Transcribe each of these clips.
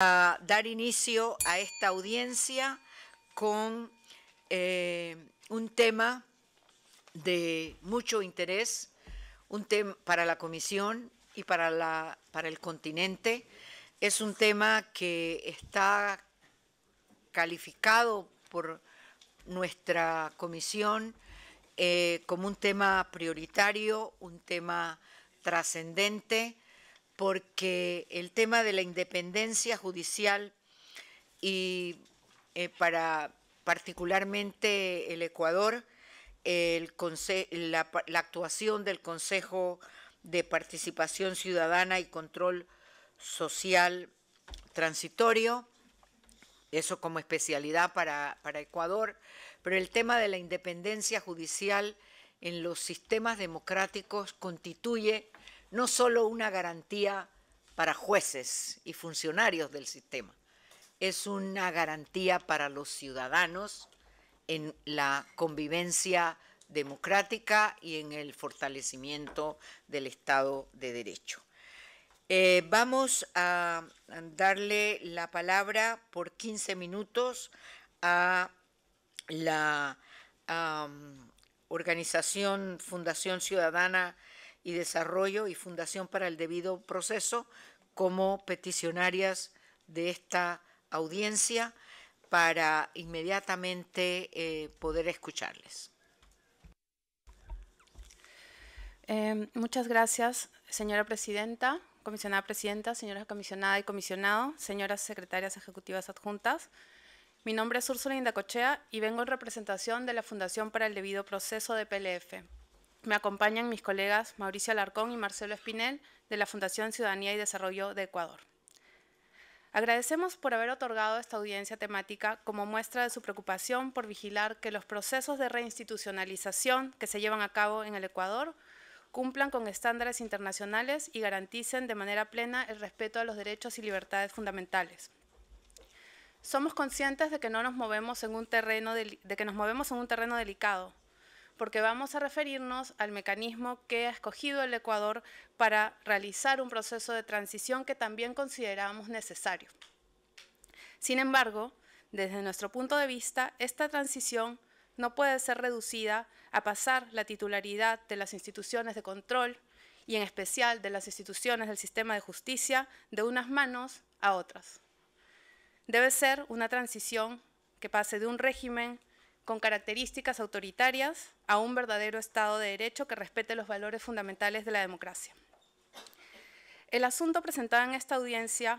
a dar inicio a esta audiencia con eh, un tema de mucho interés, un tema para la Comisión y para, el continente. Es un tema que está calificado por nuestra Comisión eh, como un tema prioritario, un tema trascendente porque el tema de la independencia judicial y eh, para particularmente el Ecuador, la, actuación del Consejo de Participación Ciudadana y Control Social Transitorio, eso como especialidad para, para, Ecuador, pero el tema de la independencia judicial en los sistemas democráticos constituye no solo una garantía para jueces y funcionarios del sistema, es una garantía para los ciudadanos en la convivencia democrática y en el fortalecimiento del Estado de Derecho. Eh, vamos a darle la palabra por 15 minutos a la organización Fundación Ciudadana y Desarrollo y Fundación para el Debido Proceso como peticionarias de esta audiencia para inmediatamente eh, poder escucharles. Em, muchas gracias, señora presidenta, comisionada presidenta, señora comisionada y comisionado, señoras secretarias ejecutivas adjuntas. Mi nombre es Úrsula Indacochea y vengo en representación de la Fundación para el Debido Proceso de PLF me acompañan mis colegas Mauricio Alarcón y Marcelo Espinel de la Fundación Ciudadanía y Desarrollo de Ecuador. Agradecemos por haber otorgado esta audiencia temática como muestra de su preocupación por vigilar que los procesos de reinstitucionalización que se llevan a cabo en el Ecuador cumplan con estándares internacionales y garanticen de manera plena el respeto a los derechos y libertades fundamentales. Somos conscientes de que no nos movemos en un terreno que nos movemos en un terreno delicado, porque vamos a referirnos al mecanismo que ha escogido el Ecuador para realizar un proceso de transición que también consideramos necesario. Sin embargo, desde nuestro punto de vista, esta transición no puede ser reducida a pasar la titularidad de las instituciones de control y en especial de las instituciones del sistema de justicia de unas manos a otras. Debe ser una transición que pase de un régimen con características autoritarias a un verdadero Estado de Derecho que respete los valores fundamentales de la democracia. El asunto presentado en esta audiencia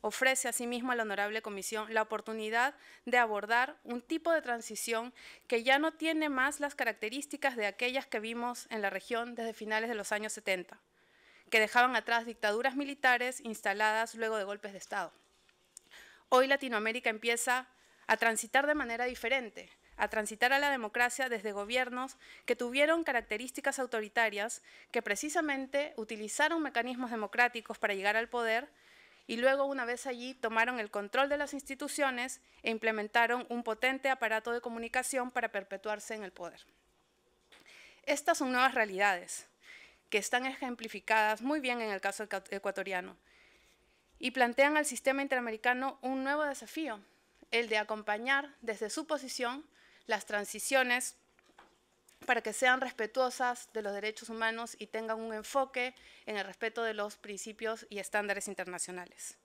ofrece asimismo a la Honorable Comisión la oportunidad de abordar un tipo de transición que ya no tiene más las características de aquellas que vimos en la región desde finales de los años 70, que dejaban atrás dictaduras militares instaladas luego de golpes de Estado. Hoy Latinoamérica empieza a transitar de manera diferente, a transitar a la democracia desde gobiernos que tuvieron características autoritarias, que precisamente utilizaron mecanismos democráticos para llegar al poder y luego una vez allí tomaron el control de las instituciones e implementaron un potente aparato de comunicación para perpetuarse en el poder. Estas son nuevas realidades que están ejemplificadas muy bien en el caso ecuatoriano y plantean al sistema interamericano un nuevo desafío, el de acompañar desde su posición las transiciones para que sean respetuosas de los derechos humanos y tengan un enfoque en el respeto de los principios y estándares internacionales.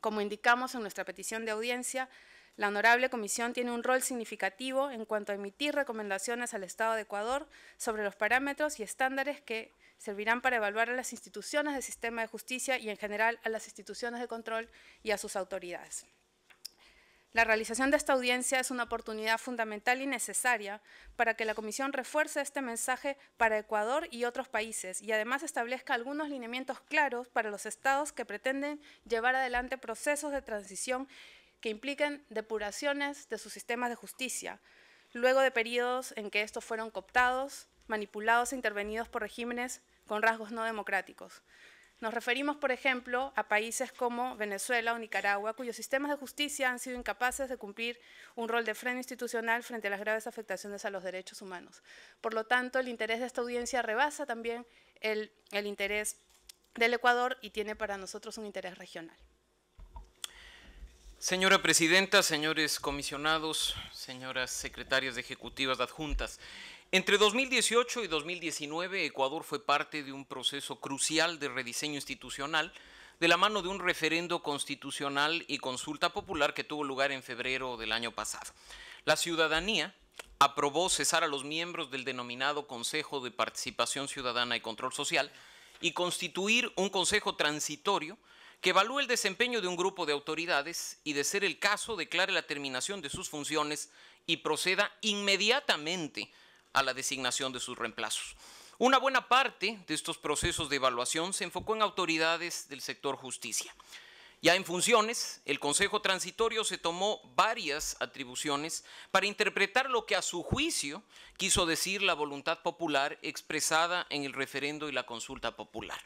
Como indicamos en nuestra petición de audiencia, la Honorable Comisión tiene un rol significativo en cuanto a emitir recomendaciones al Estado de Ecuador sobre los parámetros y estándares que servirán para evaluar a las instituciones del sistema de justicia y en general a las instituciones de control y a sus autoridades. La realización de esta audiencia es una oportunidad fundamental y necesaria para que la Comisión refuerce este mensaje para Ecuador y otros países y además establezca algunos lineamientos claros para los estados que pretenden llevar adelante procesos de transición que impliquen depuraciones de sus sistemas de justicia, luego de periodos en que estos fueron cooptados, manipulados e intervenidos por regímenes con rasgos no democráticos. Nos referimos, por ejemplo, a países como Venezuela o Nicaragua, cuyos sistemas de justicia han sido incapaces de cumplir un rol de freno institucional frente a las graves afectaciones a los derechos humanos. Por lo tanto, el interés de esta audiencia rebasa también el, interés del Ecuador y tiene para nosotros un interés regional. Señora Presidenta, señores comisionados, señoras secretarias de ejecutivas adjuntas, entre 2018 y 2019, Ecuador fue parte de un proceso crucial de rediseño institucional de la mano de un referendo constitucional y consulta popular que tuvo lugar en febrero del año pasado. La ciudadanía aprobó cesar a los miembros del denominado Consejo de Participación Ciudadana y Control Social y constituir un consejo transitorio que evalúe el desempeño de un grupo de autoridades y, de ser el caso, declare la terminación de sus funciones y proceda inmediatamente a la designación de sus reemplazos. Una buena parte de estos procesos de evaluación se enfocó en autoridades del sector justicia. Ya en funciones, el Consejo Transitorio se tomó varias atribuciones para interpretar lo que a su juicio quiso decir la voluntad popular expresada en el referendo y la consulta popular.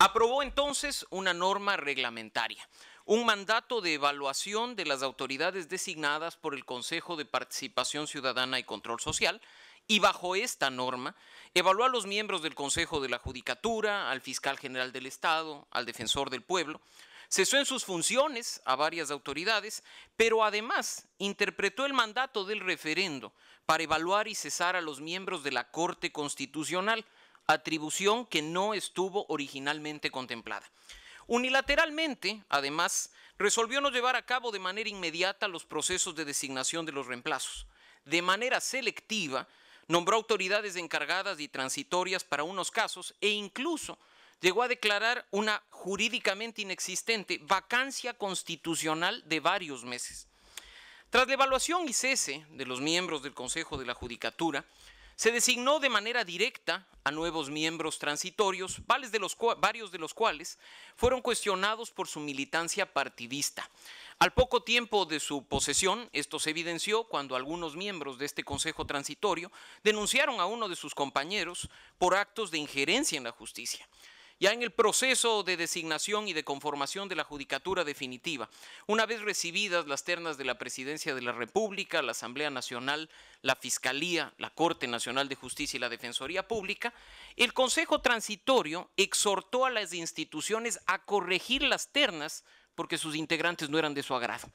Aprobó entonces una norma reglamentaria, un mandato de evaluación de las autoridades designadas por el Consejo de Participación Ciudadana y Control Social, y bajo esta norma evaluó a los miembros del Consejo de la Judicatura, al fiscal general del Estado, al defensor del pueblo, cesó en sus funciones a varias autoridades, pero además interpretó el mandato del referendo para evaluar y cesar a los miembros de la Corte Constitucional, atribución que no estuvo originalmente contemplada. Unilateralmente, además, resolvió no llevar a cabo de manera inmediata los procesos de designación de los reemplazos. De manera selectiva, nombró autoridades encargadas y transitorias para unos casos e incluso llegó a declarar una jurídicamente inexistente vacancia constitucional de varios meses. Tras la evaluación y cese de los miembros del Consejo de la Judicatura, se designó de manera directa a nuevos miembros transitorios, varios de los cuales fueron cuestionados por su militancia partidista. Al poco tiempo de su posesión, esto se evidenció cuando algunos miembros de este Consejo Transitorio denunciaron a uno de sus compañeros por actos de injerencia en la justicia ya en el proceso de designación y de conformación de la Judicatura definitiva. Una vez recibidas las ternas de la Presidencia de la República, la Asamblea Nacional, la Fiscalía, la Corte Nacional de Justicia y la Defensoría Pública, el Consejo Transitorio exhortó a las instituciones a corregir las ternas porque sus integrantes no eran de su agrado.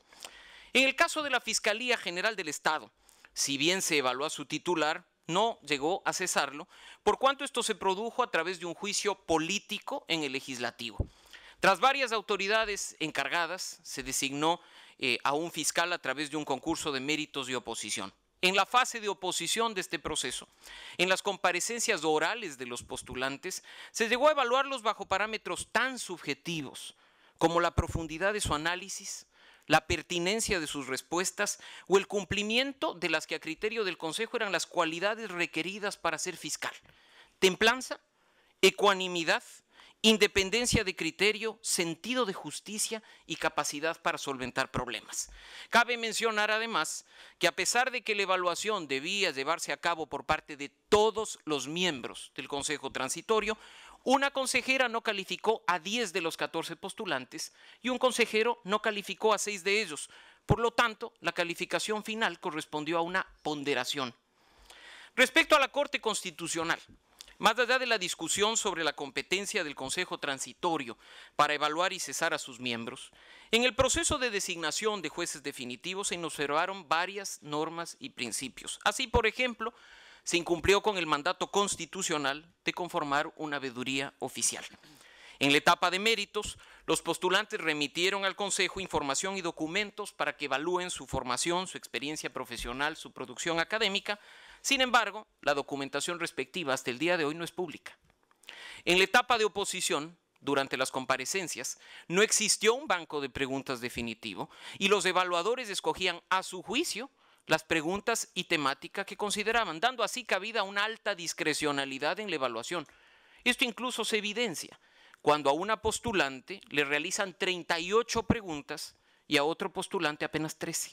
En el caso de la Fiscalía General del Estado, si bien se evaluó a su titular, no llegó a cesarlo, por cuanto esto se produjo a través de un juicio político en el legislativo. Tras varias autoridades encargadas, se designó eh, a un fiscal a través de un concurso de méritos de oposición. En la fase de oposición de este proceso, en las comparecencias orales de los postulantes, se llegó a evaluarlos bajo parámetros tan subjetivos como la profundidad de su análisis, la pertinencia de sus respuestas o el cumplimiento de las que a criterio del Consejo eran las cualidades requeridas para ser fiscal. Templanza, ecuanimidad, independencia de criterio, sentido de justicia y capacidad para solventar problemas. Cabe mencionar además que a pesar de que la evaluación debía llevarse a cabo por parte de todos los miembros del Consejo Transitorio, una consejera no calificó a 10 de los 14 postulantes y un consejero no calificó a 6 de ellos. Por lo tanto, la calificación final correspondió a una ponderación. Respecto a la Corte Constitucional, más allá de la discusión sobre la competencia del Consejo Transitorio para evaluar y cesar a sus miembros, en el proceso de designación de jueces definitivos se observaron varias normas y principios. Así, por ejemplo, se incumplió con el mandato constitucional de conformar una veeduría oficial. En la etapa de méritos, los postulantes remitieron al Consejo información y documentos para que evalúen su formación, su experiencia profesional, su producción académica. Sin embargo, la documentación respectiva hasta el día de hoy no es pública. En la etapa de oposición, durante las comparecencias, no existió un banco de preguntas definitivo y los evaluadores escogían a su juicio las preguntas y temática que consideraban, dando así cabida a una alta discrecionalidad en la evaluación. Esto incluso se evidencia cuando a una postulante le realizan 38 preguntas y a otro postulante apenas 13.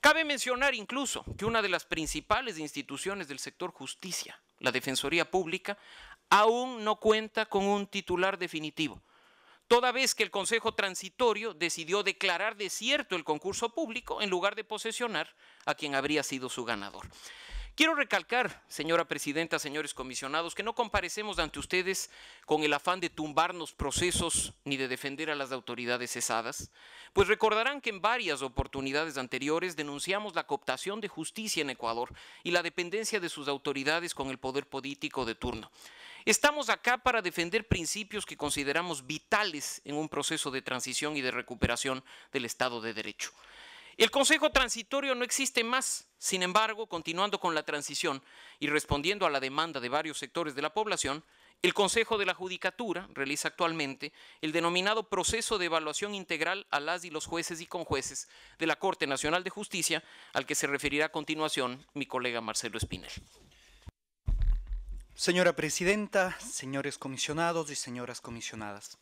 Cabe mencionar incluso que una de las principales instituciones del sector justicia, la Defensoría Pública, aún no cuenta con un titular definitivo toda vez que el Consejo Transitorio decidió declarar desierto el concurso público en lugar de posesionar a quien habría sido su ganador. Quiero recalcar, señora presidenta, señores comisionados, que no comparecemos ante ustedes con el afán de tumbarnos procesos ni de defender a las autoridades cesadas, pues recordarán que en varias oportunidades anteriores denunciamos la cooptación de justicia en Ecuador y la dependencia de sus autoridades con el poder político de turno. Estamos acá para defender principios que consideramos vitales en un proceso de transición y de recuperación del Estado de Derecho. El Consejo Transitorio no existe más. Sin embargo, continuando con la transición y respondiendo a la demanda de varios sectores de la población, el Consejo de la Judicatura realiza actualmente el denominado proceso de evaluación integral a las y los jueces y conjueces de la Corte Nacional de Justicia, al que se referirá a continuación mi colega Marcelo Espinel. Señora Presidenta, señores comisionados y señoras comisionadas.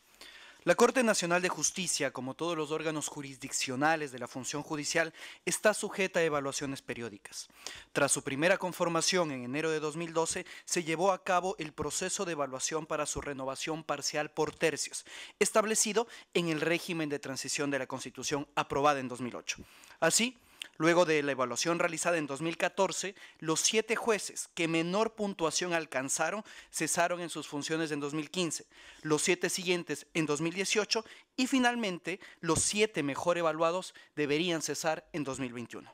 La Corte Nacional de Justicia, como todos los órganos jurisdiccionales de la función judicial, está sujeta a evaluaciones periódicas. Tras su primera conformación en enero de 2012, se llevó a cabo el proceso de evaluación para su renovación parcial por tercios, establecido en el régimen de transición de la Constitución aprobada en 2008. Así, Luego de la evaluación realizada en 2014, los siete jueces que menor puntuación alcanzaron cesaron en sus funciones en 2015, los siete siguientes en 2018 y finalmente los siete mejor evaluados deberían cesar en 2021.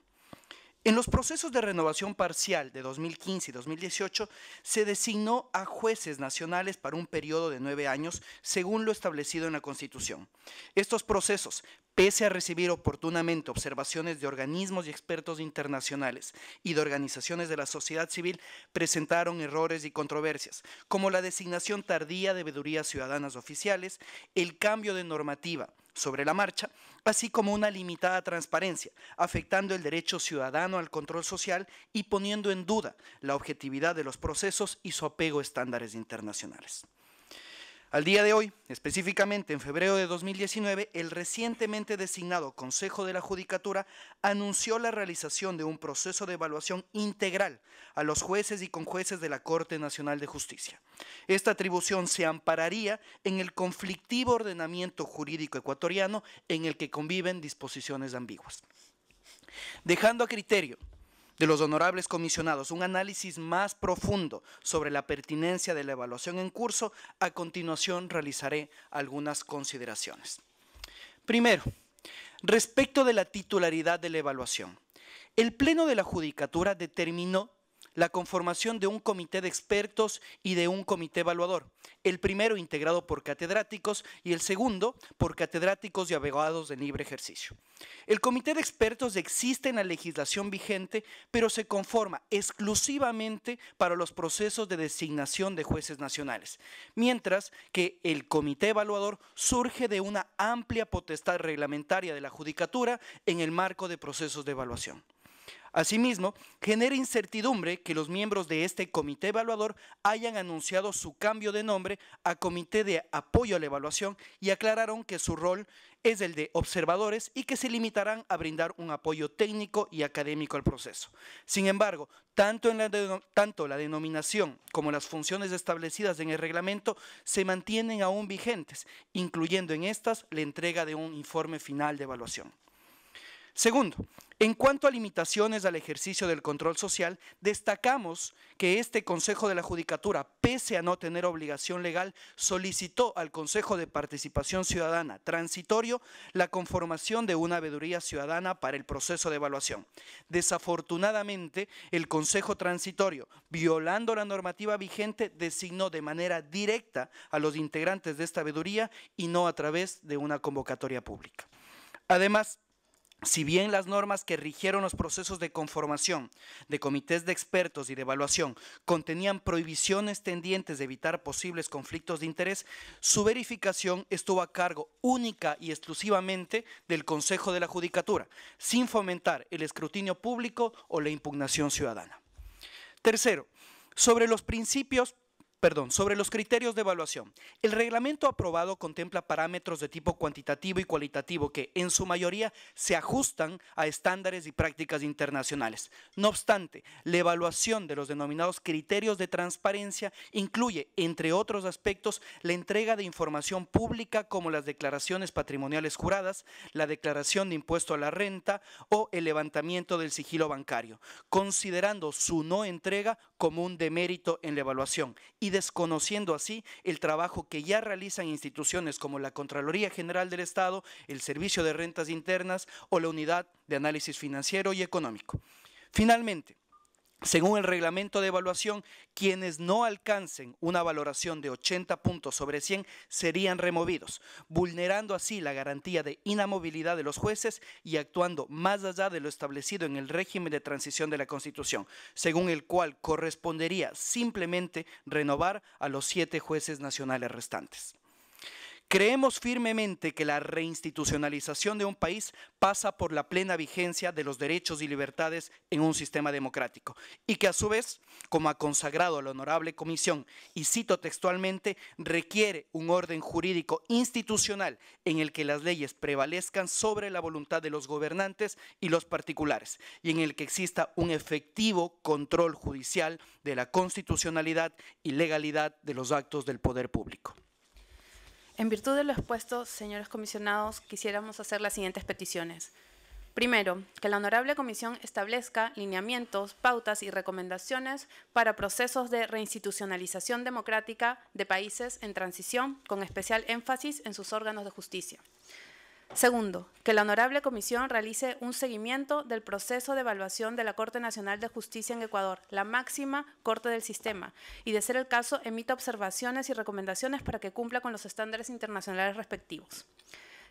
En los procesos de renovación parcial de 2015 y 2018 se designó a jueces nacionales para un periodo de nueve años, según lo establecido en la Constitución. Estos procesos, pese a recibir oportunamente observaciones de organismos y expertos internacionales y de organizaciones de la sociedad civil, presentaron errores y controversias, como la designación tardía de vedurías ciudadanas oficiales, el cambio de normativa, sobre la marcha, así como una limitada transparencia, afectando el derecho ciudadano al control social y poniendo en duda la objetividad de los procesos y su apego a estándares internacionales. Al día de hoy, específicamente en febrero de 2019, el recientemente designado Consejo de la Judicatura anunció la realización de un proceso de evaluación integral a los jueces y conjueces de la Corte Nacional de Justicia. Esta atribución se ampararía en el conflictivo ordenamiento jurídico ecuatoriano en el que conviven disposiciones ambiguas. Dejando a criterio de los honorables comisionados un análisis más profundo sobre la pertinencia de la evaluación en curso, a continuación realizaré algunas consideraciones. Primero, respecto de la titularidad de la evaluación. El Pleno de la Judicatura determinó la conformación de un comité de expertos y de un comité evaluador, el primero integrado por catedráticos y el segundo por catedráticos y abogados de libre ejercicio. El comité de expertos existe en la legislación vigente, pero se conforma exclusivamente para los procesos de designación de jueces nacionales, mientras que el comité evaluador surge de una amplia potestad reglamentaria de la judicatura en el marco de procesos de evaluación. Asimismo, genera incertidumbre que los miembros de este comité evaluador hayan anunciado su cambio de nombre a Comité de Apoyo a la Evaluación y aclararon que su rol es el de observadores y que se limitarán a brindar un apoyo técnico y académico al proceso. Sin embargo, tanto, la, la denominación como las funciones establecidas en el reglamento se mantienen aún vigentes, incluyendo en estas la entrega de un informe final de evaluación. Segundo, en cuanto a limitaciones al ejercicio del control social, destacamos que este Consejo de la Judicatura, pese a no tener obligación legal, solicitó al Consejo de Participación Ciudadana transitorio la conformación de una veeduría ciudadana para el proceso de evaluación. Desafortunadamente, el Consejo transitorio, violando la normativa vigente, designó de manera directa a los integrantes de esta veeduría y no a través de una convocatoria pública. Además, si bien las normas que rigieron los procesos de conformación de comités de expertos y de evaluación contenían prohibiciones tendientes de evitar posibles conflictos de interés, su verificación estuvo a cargo única y exclusivamente del Consejo de la Judicatura, sin fomentar el escrutinio público o la impugnación ciudadana. Tercero, sobre los principios perdón, sobre los criterios de evaluación. El reglamento aprobado contempla parámetros de tipo cuantitativo y cualitativo que en su mayoría se ajustan a estándares y prácticas internacionales. No obstante, la evaluación de los denominados criterios de transparencia incluye, entre otros aspectos, la entrega de información pública como las declaraciones patrimoniales juradas, la declaración de impuesto a la renta o el levantamiento del sigilo bancario, considerando su no entrega como un demérito en la evaluación y desconociendo así el trabajo que ya realizan instituciones como la Contraloría General del Estado, el Servicio de Rentas Internas o la Unidad de Análisis Financiero y Económico. Finalmente, según el reglamento de evaluación, quienes no alcancen una valoración de 80 puntos sobre 100 serían removidos, vulnerando así la garantía de inamovilidad de los jueces y actuando más allá de lo establecido en el régimen de transición de la Constitución, según el cual correspondería simplemente renovar a los siete jueces nacionales restantes. Creemos firmemente que la reinstitucionalización de un país pasa por la plena vigencia de los derechos y libertades en un sistema democrático y que a su vez, como ha consagrado la honorable comisión, y cito textualmente, requiere un orden jurídico institucional en el que las leyes prevalezcan sobre la voluntad de los gobernantes y los particulares y en el que exista un efectivo control judicial de la constitucionalidad y legalidad de los actos del poder público. En virtud de lo expuesto, señores comisionados, quisiéramos hacer las siguientes peticiones. Primero, que la honorable comisión establezca lineamientos, pautas y recomendaciones para procesos de reinstitucionalización democrática de países en transición, con especial énfasis en sus órganos de justicia. Segundo, que la Honorable Comisión realice un seguimiento del proceso de evaluación de la Corte Nacional de Justicia en Ecuador, la máxima Corte del sistema, y de ser el caso, emita observaciones y recomendaciones para que cumpla con los estándares internacionales respectivos.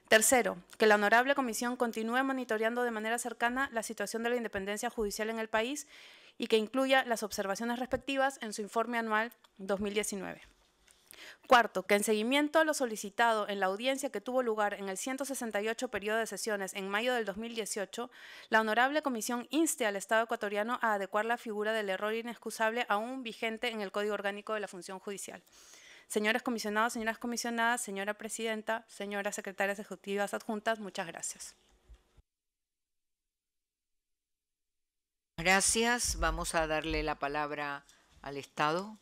Tercero, que la Honorable Comisión continúe monitoreando de manera cercana la situación de la independencia judicial en el país y que incluya las observaciones respectivas en su informe anual 2019. Cuarto, que en seguimiento a lo solicitado en la audiencia que tuvo lugar en el 168 periodo de sesiones en mayo del 2018, la Honorable Comisión inste al Estado ecuatoriano a adecuar la figura del error inexcusable aún vigente en el Código Orgánico de la Función Judicial. Señores comisionados, señoras comisionadas, señora presidenta, señoras secretarias ejecutivas adjuntas, muchas gracias. Gracias. Vamos a darle la palabra al Estado.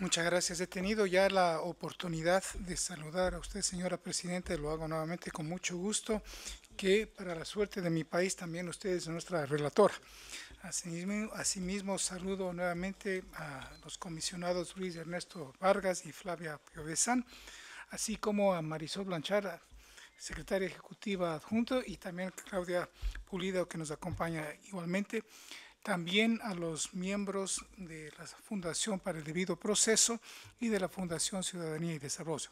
Muchas gracias. He tenido ya la oportunidad de saludar a usted, señora Presidenta. Lo hago nuevamente con mucho gusto, que para la suerte de mi país también usted es nuestra relatora. Asimismo, saludo nuevamente a los comisionados Luis Ernesto Vargas y Flavia Piovesan, así como a Marisol Blanchard, secretaria ejecutiva adjunto, y también a Claudia Pulido, que nos acompaña igualmente también a los miembros de la Fundación para el Debido Proceso y de la Fundación Ciudadanía y Desarrollo.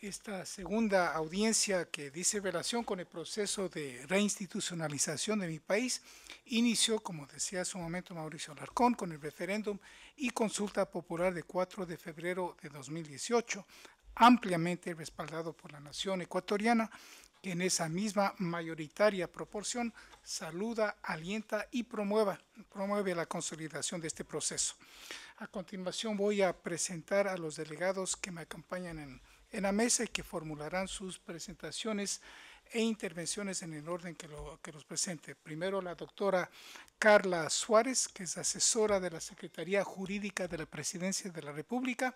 Esta segunda audiencia que dice relación con el proceso de reinstitucionalización de mi país inició, como decía hace un momento Mauricio Alarcón, con el referéndum y consulta popular de 4 de febrero de 2018, ampliamente respaldado por la nación ecuatoriana en esa misma mayoritaria proporción saluda, alienta y promueva, promueve la consolidación de este proceso. A continuación voy a presentar a los delegados que me acompañan en, la mesa y que formularán sus presentaciones e intervenciones en el orden que, que los presente. Primero la doctora Carla Suárez, que es asesora de la Secretaría Jurídica de la Presidencia de la República,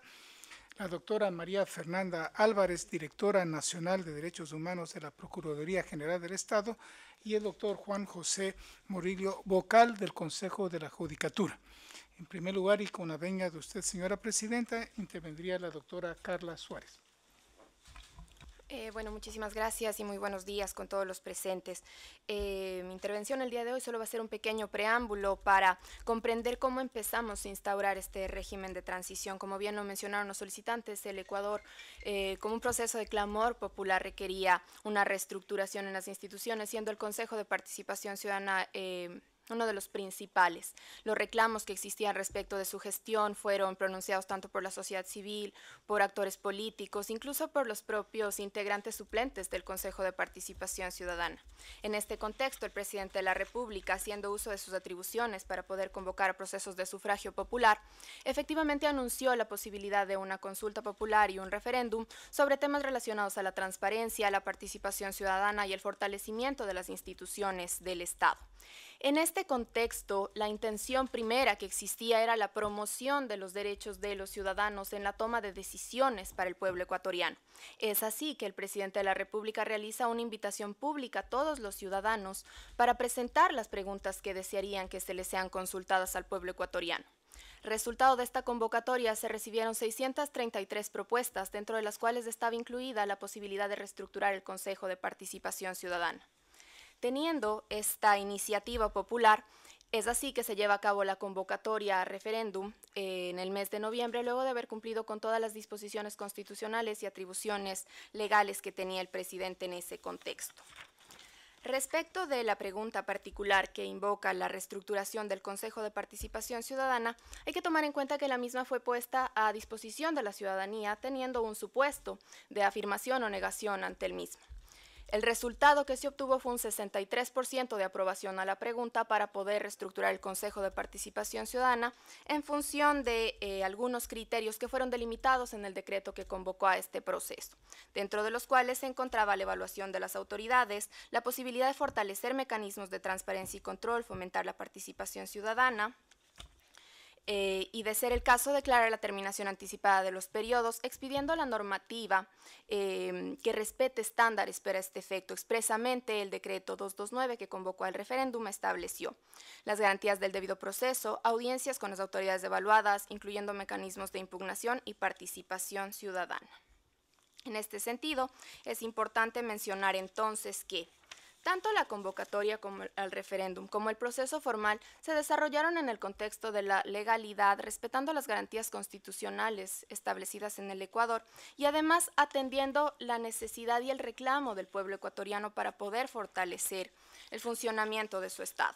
la doctora María Fernanda Álvarez, directora nacional de Derechos Humanos de la Procuraduría General del Estado, y el doctor Juan José Morillo, vocal del Consejo de la Judicatura. En primer lugar, y con la venia de usted, señora presidenta, intervendría la doctora Carla Suárez. Eh, bueno, muchísimas gracias y muy buenos días con todos los presentes. Eh, mi intervención el día de hoy solo va a ser un pequeño preámbulo para comprender cómo empezamos a instaurar este régimen de transición. Como bien lo mencionaron los solicitantes, el Ecuador, eh, como un proceso de clamor popular, requería una reestructuración en las instituciones, siendo el Consejo de Participación Ciudadana uno de los principales. Los reclamos que existían respecto de su gestión fueron pronunciados tanto por la sociedad civil, por actores políticos, incluso por los propios integrantes suplentes del Consejo de Participación Ciudadana. En este contexto, el presidente de la República, haciendo uso de sus atribuciones para poder convocar procesos de sufragio popular, efectivamente anunció la posibilidad de una consulta popular y un referéndum sobre temas relacionados a la transparencia, la participación ciudadana y el fortalecimiento de las instituciones del Estado. En este contexto, la intención primera que existía era la promoción de los derechos de los ciudadanos en la toma de decisiones para el pueblo ecuatoriano. Es así que el presidente de la República realiza una invitación pública a todos los ciudadanos para presentar las preguntas que desearían que se les sean consultadas al pueblo ecuatoriano. Resultado de esta convocatoria se recibieron 633 propuestas, dentro de las cuales estaba incluida la posibilidad de reestructurar el Consejo de Participación Ciudadana. Teniendo esta iniciativa popular, es así que se lleva a cabo la convocatoria a referéndum eh, en el mes de noviembre, luego de haber cumplido con todas las disposiciones constitucionales y atribuciones legales que tenía el presidente en ese contexto. Respecto de la pregunta particular que invoca la reestructuración del Consejo de Participación Ciudadana, hay que tomar en cuenta que la misma fue puesta a disposición de la ciudadanía teniendo un supuesto de afirmación o negación ante el mismo. El resultado que se obtuvo fue un 63% de aprobación a la pregunta para poder reestructurar el Consejo de Participación Ciudadana en función de eh, algunos criterios que fueron delimitados en el decreto que convocó a este proceso, dentro de los cuales se encontraba la evaluación de las autoridades, la posibilidad de fortalecer mecanismos de transparencia y control, fomentar la participación ciudadana, eh, y de ser el caso declara la terminación anticipada de los periodos, expidiendo la normativa em, que respete estándares para este efecto. Expresamente el decreto 229 que convocó al referéndum estableció las garantías del debido proceso, audiencias con las autoridades evaluadas, incluyendo mecanismos de impugnación y participación ciudadana. En este sentido, es importante mencionar entonces que tanto la convocatoria como el referéndum como el proceso formal se desarrollaron en el contexto de la legalidad, respetando las garantías constitucionales establecidas en el Ecuador y además atendiendo la necesidad y el reclamo del pueblo ecuatoriano para poder fortalecer el funcionamiento de su Estado.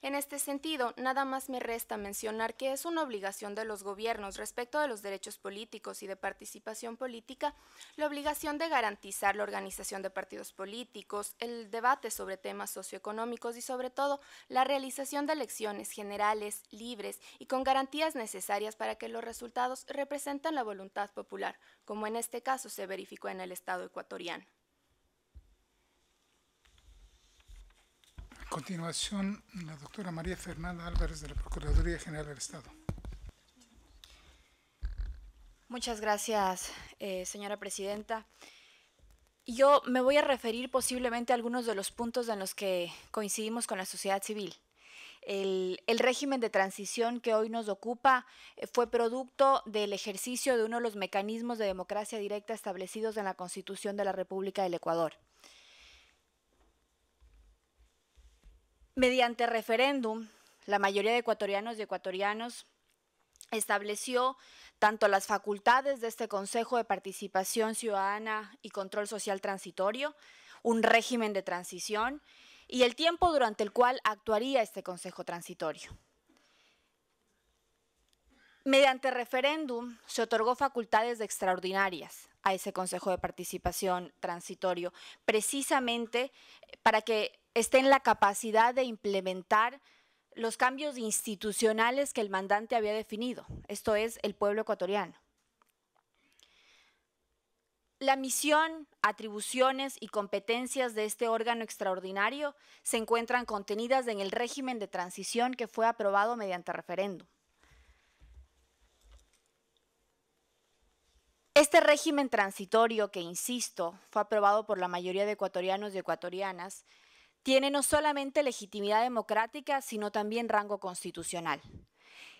En este sentido, nada más me resta mencionar que es una obligación de los gobiernos respecto de los derechos políticos y de participación política la obligación de garantizar la organización de partidos políticos, el debate sobre temas socioeconómicos y sobre todo la realización de elecciones generales, libres y con garantías necesarias para que los resultados representen la voluntad popular, como en este caso se verificó en el Estado ecuatoriano. continuación, la doctora María Fernanda Álvarez de la Procuraduría General del Estado. Muchas gracias, eh, señora presidenta. Yo me voy a referir posiblemente a algunos de los puntos en los que coincidimos con la sociedad civil. el, régimen de transición que hoy nos ocupa eh, fue producto del ejercicio de uno de los mecanismos de democracia directa establecidos en la Constitución de la República del Ecuador. Mediante referéndum, la mayoría de ecuatorianos y ecuatorianos estableció tanto las facultades de este Consejo de Participación Ciudadana y Control Social Transitorio, un régimen de transición y el tiempo durante el cual actuaría este Consejo Transitorio. Mediante referéndum se otorgó facultades extraordinarias a ese Consejo de Participación Transitorio, precisamente para que esté en la capacidad de implementar los cambios institucionales que el mandante había definido, esto es, el pueblo ecuatoriano. La misión, atribuciones y competencias de este órgano extraordinario se encuentran contenidas en el régimen de transición que fue aprobado mediante referéndum. Este régimen transitorio que, insisto, fue aprobado por la mayoría de ecuatorianos y ecuatorianas, tiene no solamente legitimidad democrática, sino también rango constitucional.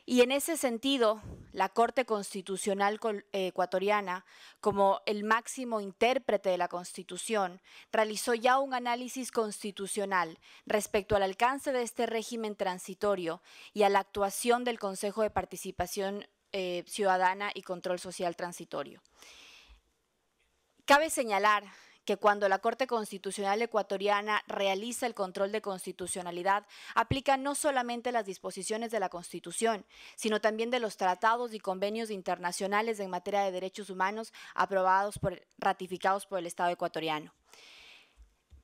Y en ese sentido, la Corte Constitucional eh, ecuatoriana, como el máximo intérprete de la Constitución, realizó ya un análisis constitucional respecto al alcance de este régimen transitorio y a la actuación del Consejo de Participación eh, Ciudadana y Control Social Transitorio. Cabe señalar que cuando la Corte Constitucional ecuatoriana realiza el control de constitucionalidad, aplica no solamente las disposiciones de la Constitución, sino también de los tratados y convenios internacionales en materia de derechos humanos aprobados por, ratificados por el Estado ecuatoriano.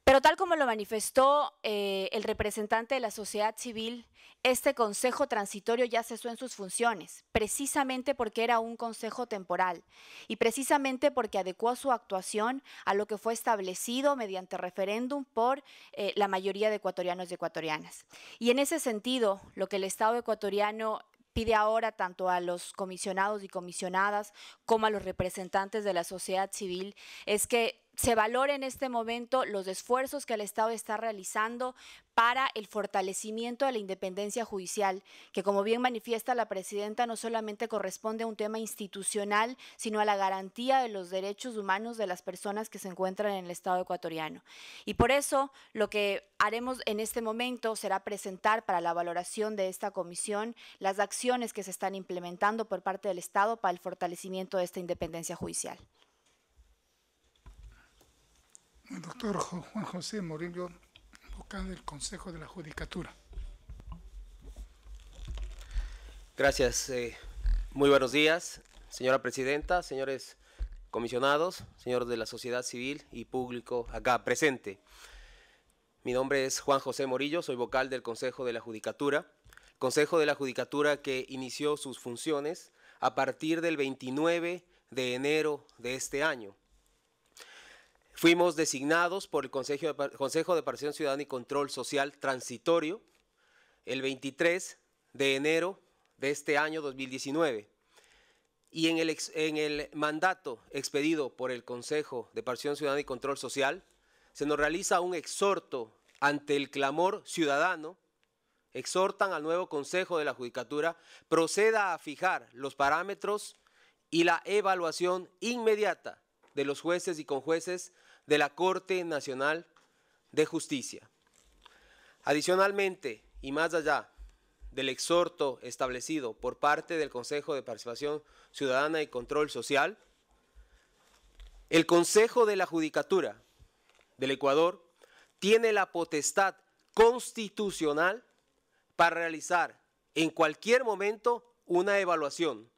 Pero tal como lo manifestó eh, el representante de la sociedad civil, este consejo transitorio ya cesó en sus funciones, precisamente porque era un consejo temporal y precisamente porque adecuó su actuación a lo que fue establecido mediante referéndum por eh, la mayoría de ecuatorianos y ecuatorianas. Y en ese sentido, lo que el Estado ecuatoriano pide ahora tanto a los comisionados y comisionadas como a los representantes de la sociedad civil es que se valore en este momento los esfuerzos que el Estado está realizando para el fortalecimiento de la independencia judicial, que como bien manifiesta la presidenta, no solamente corresponde a un tema institucional, sino a la garantía de los derechos humanos de las personas que se encuentran en el Estado ecuatoriano. Y por eso lo que haremos en este momento será presentar para la valoración de esta comisión las acciones que se están implementando por parte del Estado para el fortalecimiento de esta independencia judicial el doctor Juan José Morillo, vocal del Consejo de la Judicatura. Gracias. Eh, muy buenos días, señora presidenta, señores comisionados, señores de la sociedad civil y público acá presente. Mi nombre es Juan José Morillo, soy vocal del Consejo de la Judicatura. Consejo de la Judicatura que inició sus funciones a partir del 29 de enero de este año Fuimos designados por el Consejo de, Consejo Ciudadana y Control Social Transitorio el 23 de enero de este año 2019. Y en el, mandato expedido por el Consejo de Participación Ciudadana y Control Social, se nos realiza un exhorto ante el clamor ciudadano, exhortan al nuevo Consejo de la Judicatura, proceda a fijar los parámetros y la evaluación inmediata de los jueces y conjueces de la Corte Nacional de Justicia. Adicionalmente, y más allá del exhorto establecido por parte del Consejo de Participación Ciudadana y Control Social, el Consejo de la Judicatura del Ecuador tiene la potestad constitucional para realizar en cualquier momento una evaluación,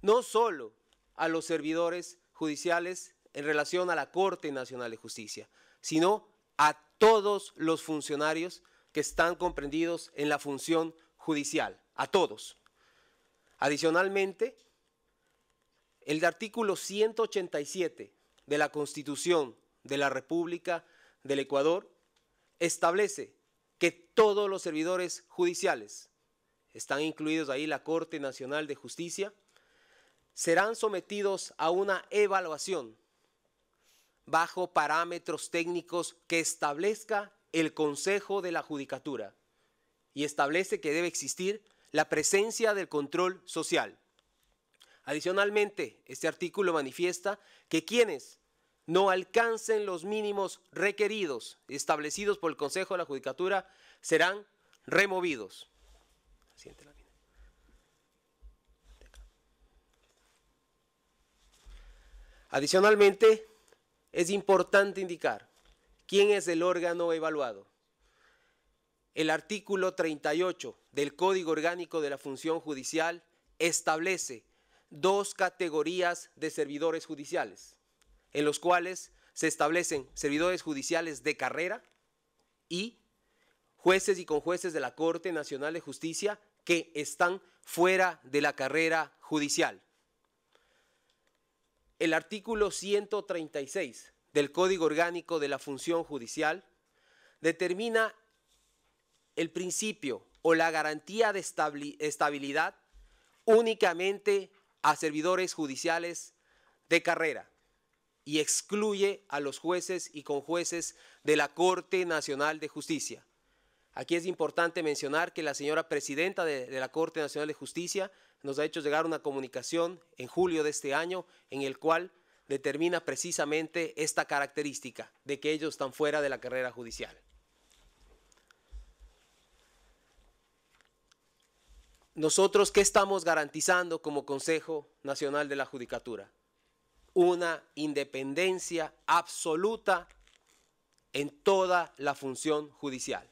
no solo a los servidores judiciales en relación a la Corte Nacional de Justicia, sino a todos los funcionarios que están comprendidos en la función judicial, a todos. Adicionalmente, el artículo 187 de la Constitución de la República del Ecuador establece que todos los servidores judiciales, están incluidos ahí la Corte Nacional de Justicia, serán sometidos a una evaluación bajo parámetros técnicos que establezca el Consejo de la Judicatura y establece que debe existir la presencia del control social. Adicionalmente, este artículo manifiesta que quienes no alcancen los mínimos requeridos establecidos por el Consejo de la Judicatura serán removidos. Adicionalmente, es importante indicar quién es el órgano evaluado. El artículo 38 del Código Orgánico de la Función Judicial establece dos categorías de servidores judiciales, en los cuales se establecen servidores judiciales de carrera y jueces y conjueces de la Corte Nacional de Justicia que están fuera de la carrera judicial el artículo 136 del Código Orgánico de la Función Judicial determina el principio o la garantía de estabilidad únicamente a servidores judiciales de carrera y excluye a los jueces y conjueces de la Corte Nacional de Justicia. Aquí es importante mencionar que la señora presidenta de, de la Corte Nacional de Justicia nos ha hecho llegar una comunicación en julio de este año en el cual determina precisamente esta característica de que ellos están fuera de la carrera judicial. Nosotros, ¿qué estamos garantizando como Consejo Nacional de la Judicatura? Una independencia absoluta en toda la función judicial.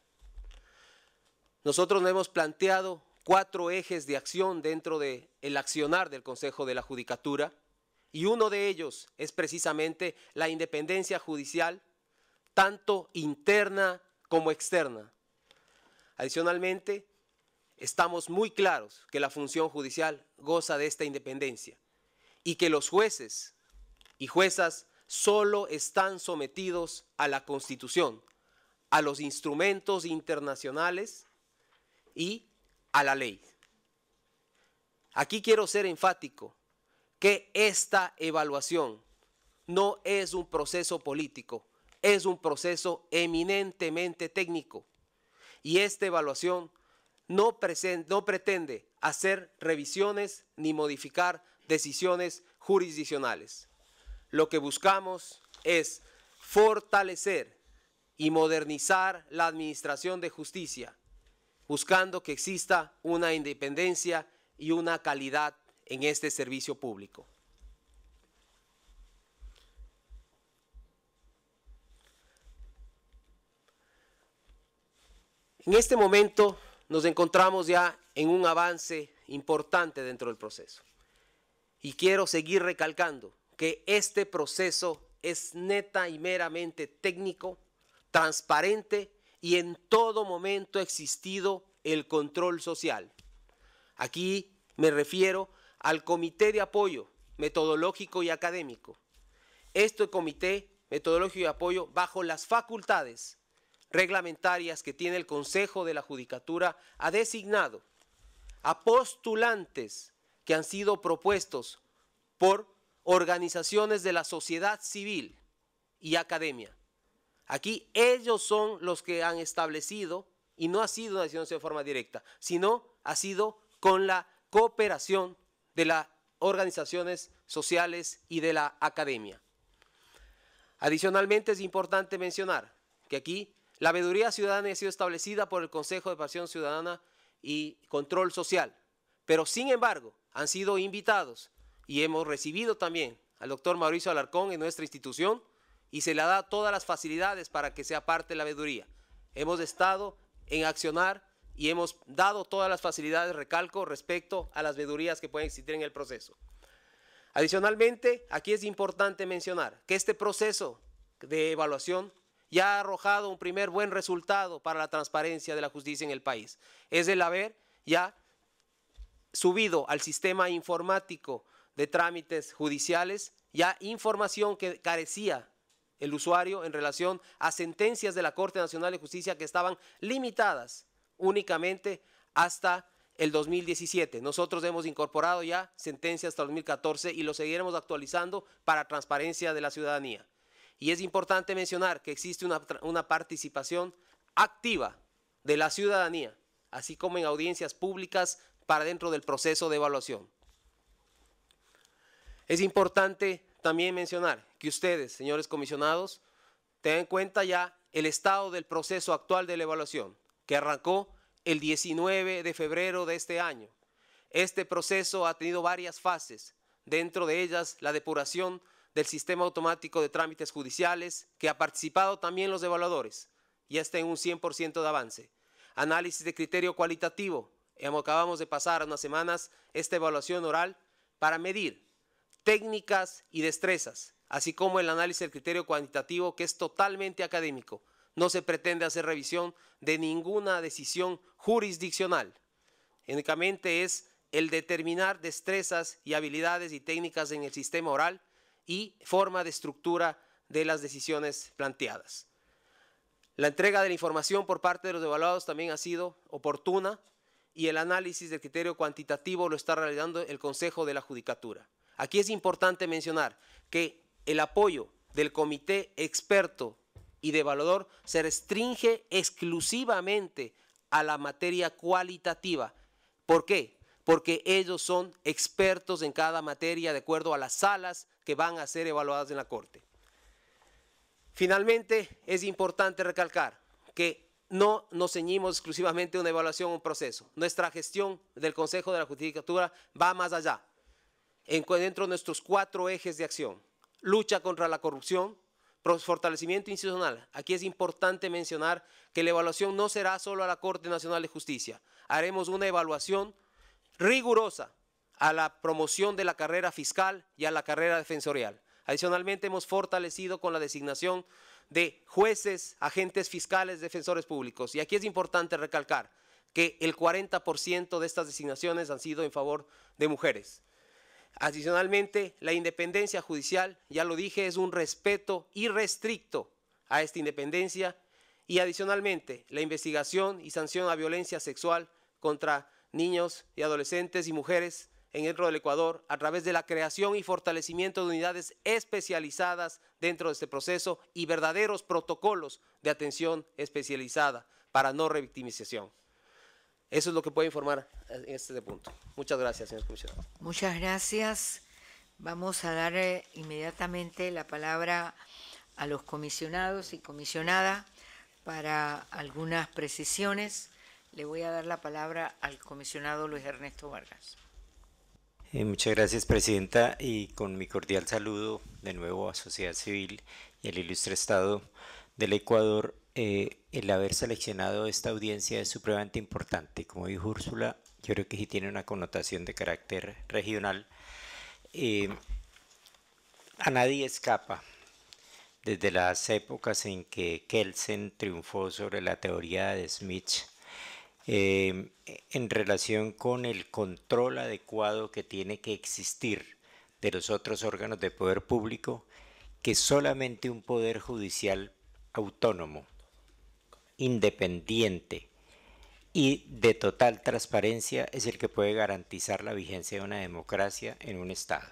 Nosotros hemos planteado cuatro ejes de acción dentro del accionar del Consejo de la Judicatura y uno de ellos es precisamente la independencia judicial, tanto interna como externa. Adicionalmente, estamos muy claros que la función judicial goza de esta independencia y que los jueces y juezas solo están sometidos a la Constitución, a los instrumentos internacionales y a la ley. Aquí quiero ser enfático que esta evaluación no es un proceso político, es un proceso eminentemente técnico. Y esta evaluación no, no pretende hacer revisiones ni modificar decisiones jurisdiccionales. Lo que buscamos es fortalecer y modernizar la administración de justicia buscando que exista una independencia y una calidad en este servicio público. En este momento nos encontramos ya en un avance importante dentro del proceso. Y quiero seguir recalcando que este proceso es neta y meramente técnico, transparente y en todo momento ha existido el control social. Aquí me refiero al Comité de Apoyo Metodológico y Académico. Este comité metodológico y apoyo bajo las facultades reglamentarias que tiene el Consejo de la Judicatura ha designado a postulantes que han sido propuestos por organizaciones de la sociedad civil y academia. Aquí ellos son los que han establecido, y no ha sido una decisión de forma directa, sino ha sido con la cooperación de las organizaciones sociales y de la academia. Adicionalmente es importante mencionar que aquí la veeduría ciudadana ha sido establecida por el Consejo de Pasión Ciudadana y Control Social, pero sin embargo han sido invitados y hemos recibido también al doctor Mauricio Alarcón en nuestra institución y se le da todas las facilidades para que sea parte de la veeduría. Hemos estado en accionar y hemos dado todas las facilidades, recalco, respecto a las vedurías que pueden existir en el proceso. Adicionalmente, aquí es importante mencionar que este proceso de evaluación ya ha arrojado un primer buen resultado para la transparencia de la justicia en el país. Es el haber ya subido al sistema informático de trámites judiciales ya información que carecía el usuario en relación a sentencias de la Corte Nacional de Justicia que estaban limitadas únicamente hasta el 2017. Nosotros hemos incorporado ya sentencias hasta el 2014 y lo seguiremos actualizando para transparencia de la ciudadanía. Y es importante mencionar que existe una, participación activa de la ciudadanía, así como en audiencias públicas para dentro del proceso de evaluación. Es importante también mencionar que ustedes, señores comisionados, tengan en cuenta ya el estado del proceso actual de la evaluación, que arrancó el 19 de febrero de este año. Este proceso ha tenido varias fases, dentro de ellas la depuración del sistema automático de trámites judiciales, que ha participado también los evaluadores, y está en un 100% de avance. Análisis de criterio cualitativo, acabamos de pasar unas semanas esta evaluación oral para medir técnicas y destrezas, así como el análisis del criterio cuantitativo que es totalmente académico. No se pretende hacer revisión de ninguna decisión jurisdiccional. Únicamente es el determinar destrezas y habilidades y técnicas en el sistema oral y forma de estructura de las decisiones planteadas. La entrega de la información por parte de los evaluados también ha sido oportuna y el análisis del criterio cuantitativo lo está realizando el Consejo de la Judicatura. Aquí es importante mencionar que el apoyo del comité experto y de evaluador se restringe exclusivamente a la materia cualitativa. ¿Por qué? Porque ellos son expertos en cada materia de acuerdo a las salas que van a ser evaluadas en la Corte. Finalmente, es importante recalcar que no nos ceñimos exclusivamente a una evaluación o un proceso. Nuestra gestión del Consejo de la Judicatura va más allá dentro de nuestros cuatro ejes de acción. Lucha contra la corrupción, fortalecimiento institucional. Aquí es importante mencionar que la evaluación no será solo a la Corte Nacional de Justicia. Haremos una evaluación rigurosa a la promoción de la carrera fiscal y a la carrera defensorial. Adicionalmente, hemos fortalecido con la designación de jueces, agentes fiscales, defensores públicos. Y aquí es importante recalcar que el 40% de estas designaciones han sido en favor de mujeres. Adicionalmente, la independencia judicial, ya lo dije, es un respeto irrestricto a esta independencia y adicionalmente la investigación y sanción a violencia sexual contra niños y adolescentes y mujeres dentro del Ecuador a través de la creación y fortalecimiento de unidades especializadas dentro de este proceso y verdaderos protocolos de atención especializada para no revictimización. Eso es lo que puedo informar en este punto. Muchas gracias, señor comisionado. Muchas gracias. Vamos a dar eh, inmediatamente la palabra a los comisionados y comisionada para algunas precisiones. Le voy a dar la palabra al comisionado Luis Ernesto Vargas. Eh, muchas gracias, Presidenta, y con mi cordial saludo de nuevo a Sociedad Civil y al Ilustre Estado del Ecuador, eh, el haber seleccionado esta audiencia es supremamente importante. Como dijo Úrsula, yo creo que sí tiene una connotación de carácter regional. Eh, a nadie escapa. Desde las épocas en que Kelsen triunfó sobre la teoría de Smith eh, en relación con el control adecuado que tiene que existir de los otros órganos de poder público, que solamente un poder judicial autónomo, independiente y de total transparencia es el que puede garantizar la vigencia de una democracia en un Estado.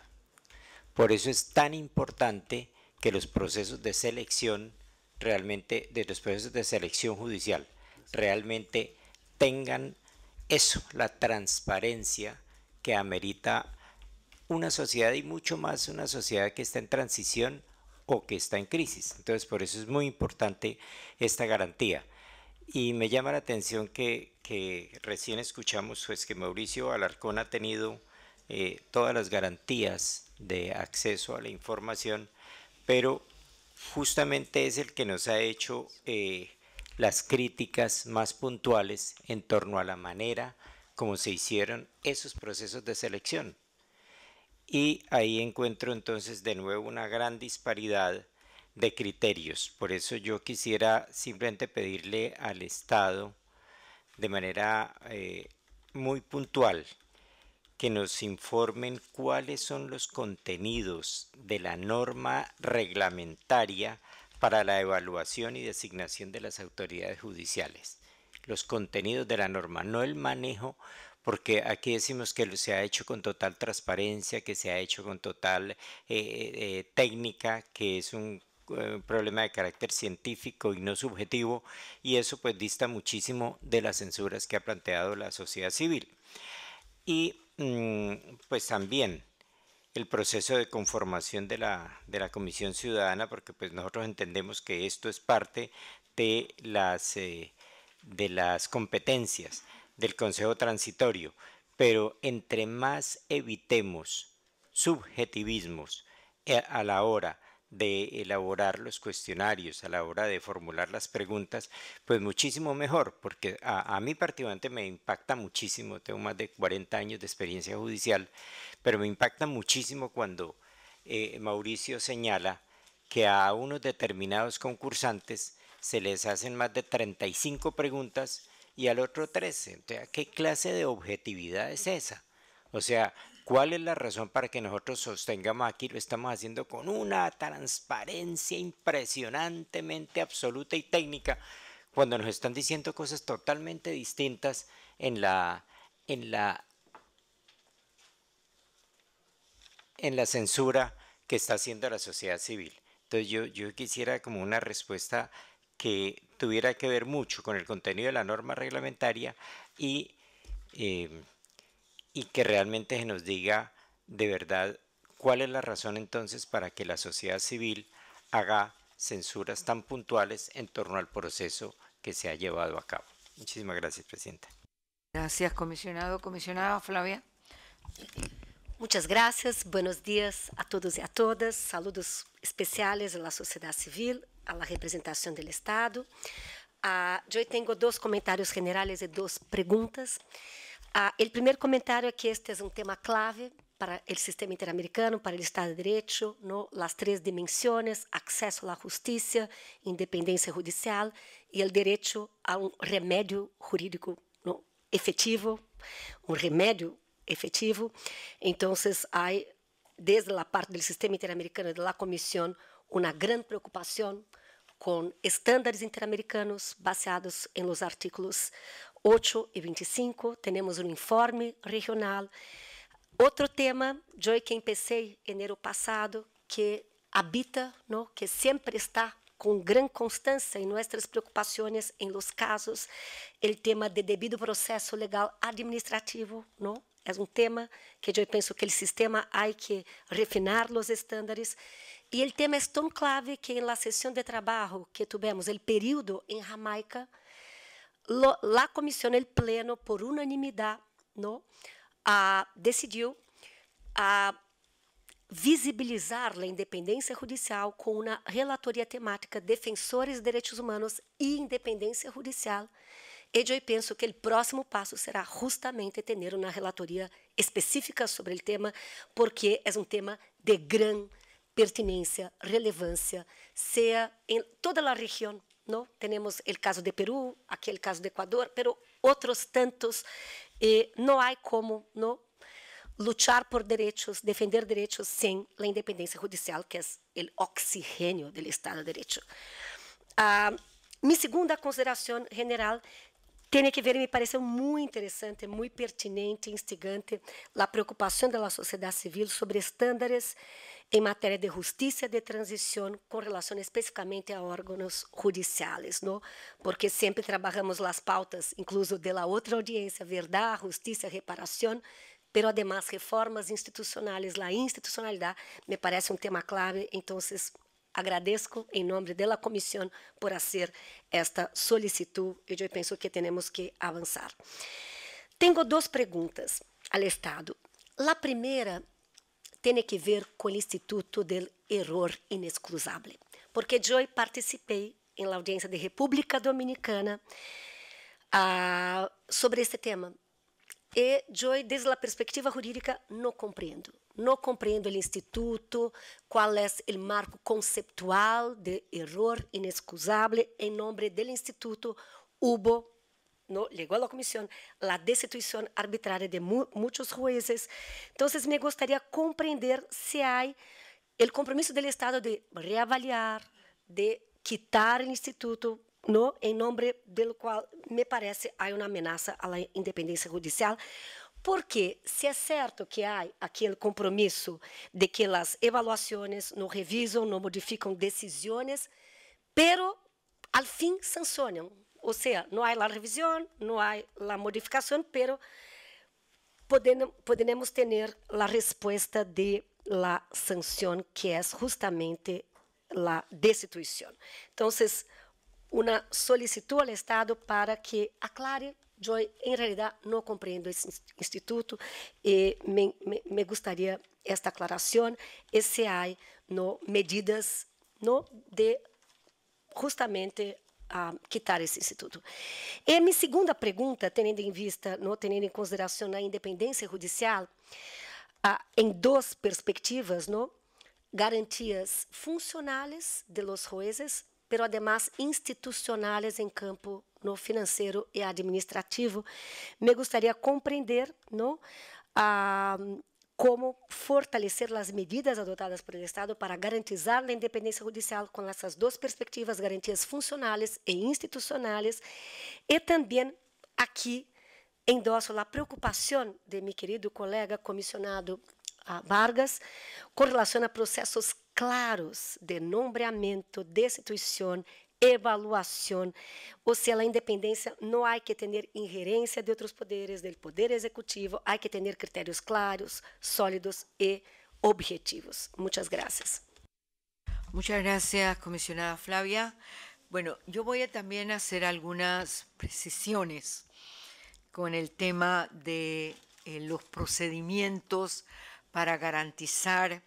Por eso es tan importante que los procesos de selección realmente, de los procesos de selección judicial, realmente tengan eso, la transparencia que amerita una sociedad y mucho más una sociedad que está en transición que está en crisis. Entonces, por eso es muy importante esta garantía. Y me llama la atención que, recién escuchamos pues, que Mauricio Alarcón ha tenido eh, todas las garantías de acceso a la información, pero justamente es el que nos ha hecho eh, las críticas más puntuales en torno a la manera como se hicieron esos procesos de selección. Y ahí encuentro entonces de nuevo una gran disparidad de criterios. Por eso yo quisiera simplemente pedirle al Estado de manera eh, muy puntual que nos informen cuáles son los contenidos de la norma reglamentaria para la evaluación y designación de las autoridades judiciales. Los contenidos de la norma, no el manejo porque aquí decimos que se ha hecho con total transparencia, que se ha hecho con total eh, eh, técnica, que es un eh, problema de carácter científico y no subjetivo y eso pues dista muchísimo de las censuras que ha planteado la sociedad civil. Y mm, pues también el proceso de conformación de la, de Comisión Ciudadana, porque pues nosotros entendemos que esto es parte de de las competencias del Consejo Transitorio, pero entre más evitemos subjetivismos eh, a la hora de elaborar los cuestionarios, a la hora de formular las preguntas, pues muchísimo mejor, porque a, mi mí particularmente me impacta muchísimo, tengo más de 40 años de experiencia judicial, pero me impacta muchísimo cuando eh, Mauricio señala que a unos determinados concursantes se les hacen más de 35 preguntas y al otro 13. ¿qué clase de objetividad es esa? O sea, ¿cuál es la razón para que nosotros sostengamos aquí? Lo estamos haciendo con una transparencia impresionantemente absoluta y técnica, cuando nos están diciendo cosas totalmente distintas en la, en la, en la censura que está haciendo la sociedad civil. Entonces yo, yo quisiera como una respuesta que tuviera que ver mucho con el contenido de la norma reglamentaria y, em, y que realmente se nos diga de verdad cuál es la razón entonces para que la sociedad civil haga censuras tan puntuales en torno al proceso que se ha llevado a cabo. Muchísimas gracias, Presidenta. Gracias, comisionado. Comisionada Flavia. Muchas gracias, buenos días a todos y a todas, saludos especiales a la sociedad civil, a la representação do Estado. Ah, eu tenho dois comentários generais e duas perguntas. Ah, o primeiro comentário é que este é um tema clave para o sistema interamericano, para o Estado de Direito, ¿no? as três dimensões: acesso à justiça, independência judicial e o direito a um remédio jurídico ¿no? efetivo, um remédio efetivo. Então, há desde a parte do sistema interamericano e da Comissão uma grande preocupação com estándares interamericanos baseados em los artículos 8 e 25. Temos um informe regional. Outro tema, eu que em enero passado, que habita, não? que sempre está com grande constância em nossas preocupações em los casos, o tema de debido processo legal administrativo, não? É um tema que eu penso que o sistema tem que refinar os estándares e o tema é tão clave que na é sessão de trabalho que tivemos, o período em Jamaica, lá comissão, o pleno, por unanimidade, no, ah, decidiu ah, visibilizar a independência judicial com uma relatoria temática Defensores de Direitos Humanos e Independência Judicial. E eu penso que o próximo passo será justamente ter uma relatoria específica sobre o tema, porque é um tema de grande pertinência, relevância, seja em toda a região, não? Temos o caso de Peru, aquele caso de Ecuador, pero outros tantos. E eh, não há como não? Lutar por direitos, defender direitos sem a independência judicial, que é o oxigênio do Estado de Direito. Ah, minha segunda consideração general tem que ver me pareceu muito interessante, é muito pertinente, instigante, a preocupação da sociedade civil sobre estándares em matéria de justiça de transição com relação especificamente a órgãos judiciais, não? Porque sempre trabalhamos as pautas, incluso dela outra audiência, verdade, justiça, reparação, pero además reformas institucionais, la institucionalidade me parece um tema clave, então Agradeço em nome da Comissão por fazer esta solicitude e eu penso que temos que avançar. Tenho duas perguntas ao Estado. A primeira tem que ver com o Instituto do Error Inexcusável, porque eu participei em la audiência de República Dominicana ah, sobre este tema. E eh, eu, desde a perspectiva jurídica, não compreendo não compreendo o instituto, qual é o marco conceptual de erro inexcusável em nome do instituto hubo, no, a comissão, a la arbitrária de mu muchos então Entonces, me gustaría compreender se há o compromisso do Estado de reavaliar, de quitar o instituto, no, em nome do qual me parece há uma ameaça à independência judicial. Porque se é certo que há aquele compromisso de que as avaliações não revisam, não modificam decisões, pero al fim sancionam. Ou seja, não há a revisão, não há a modificação, pero podemos ter a resposta de la sanção que é justamente la destituição. Então, uma solicitude ao Estado para que aclare eu, em realidade, não compreendo esse instituto e eh, me, me, me gostaria esta aclaração. Esse há no medidas no de justamente a ah, quitar esse instituto. E eh, minha segunda pergunta, tendo em vista, no tendo em consideração a independência judicial, ah, em duas perspectivas, no garantias funcionais de los jueces pero ademais institucionais em campo no financeiro e administrativo. Me gostaria compreender, não, a como fortalecer as medidas adotadas pelo Estado para garantizar a independência judicial com essas duas perspectivas, garantias funcionais e institucionais, e também aqui endosso a preocupação de meu querido colega comissionado ah, Vargas com relação a processos claros de nombramiento, destitución, evaluación o sea la independencia no hay que tener injerencia de otros poderes, del poder ejecutivo, hay que tener criterios claros, sólidos y e objetivos. Muchas gracias. Muchas gracias, comisionada Flavia. Bueno, yo voy a también hacer algunas precisiones con el tema de eh, los procedimientos para garantizar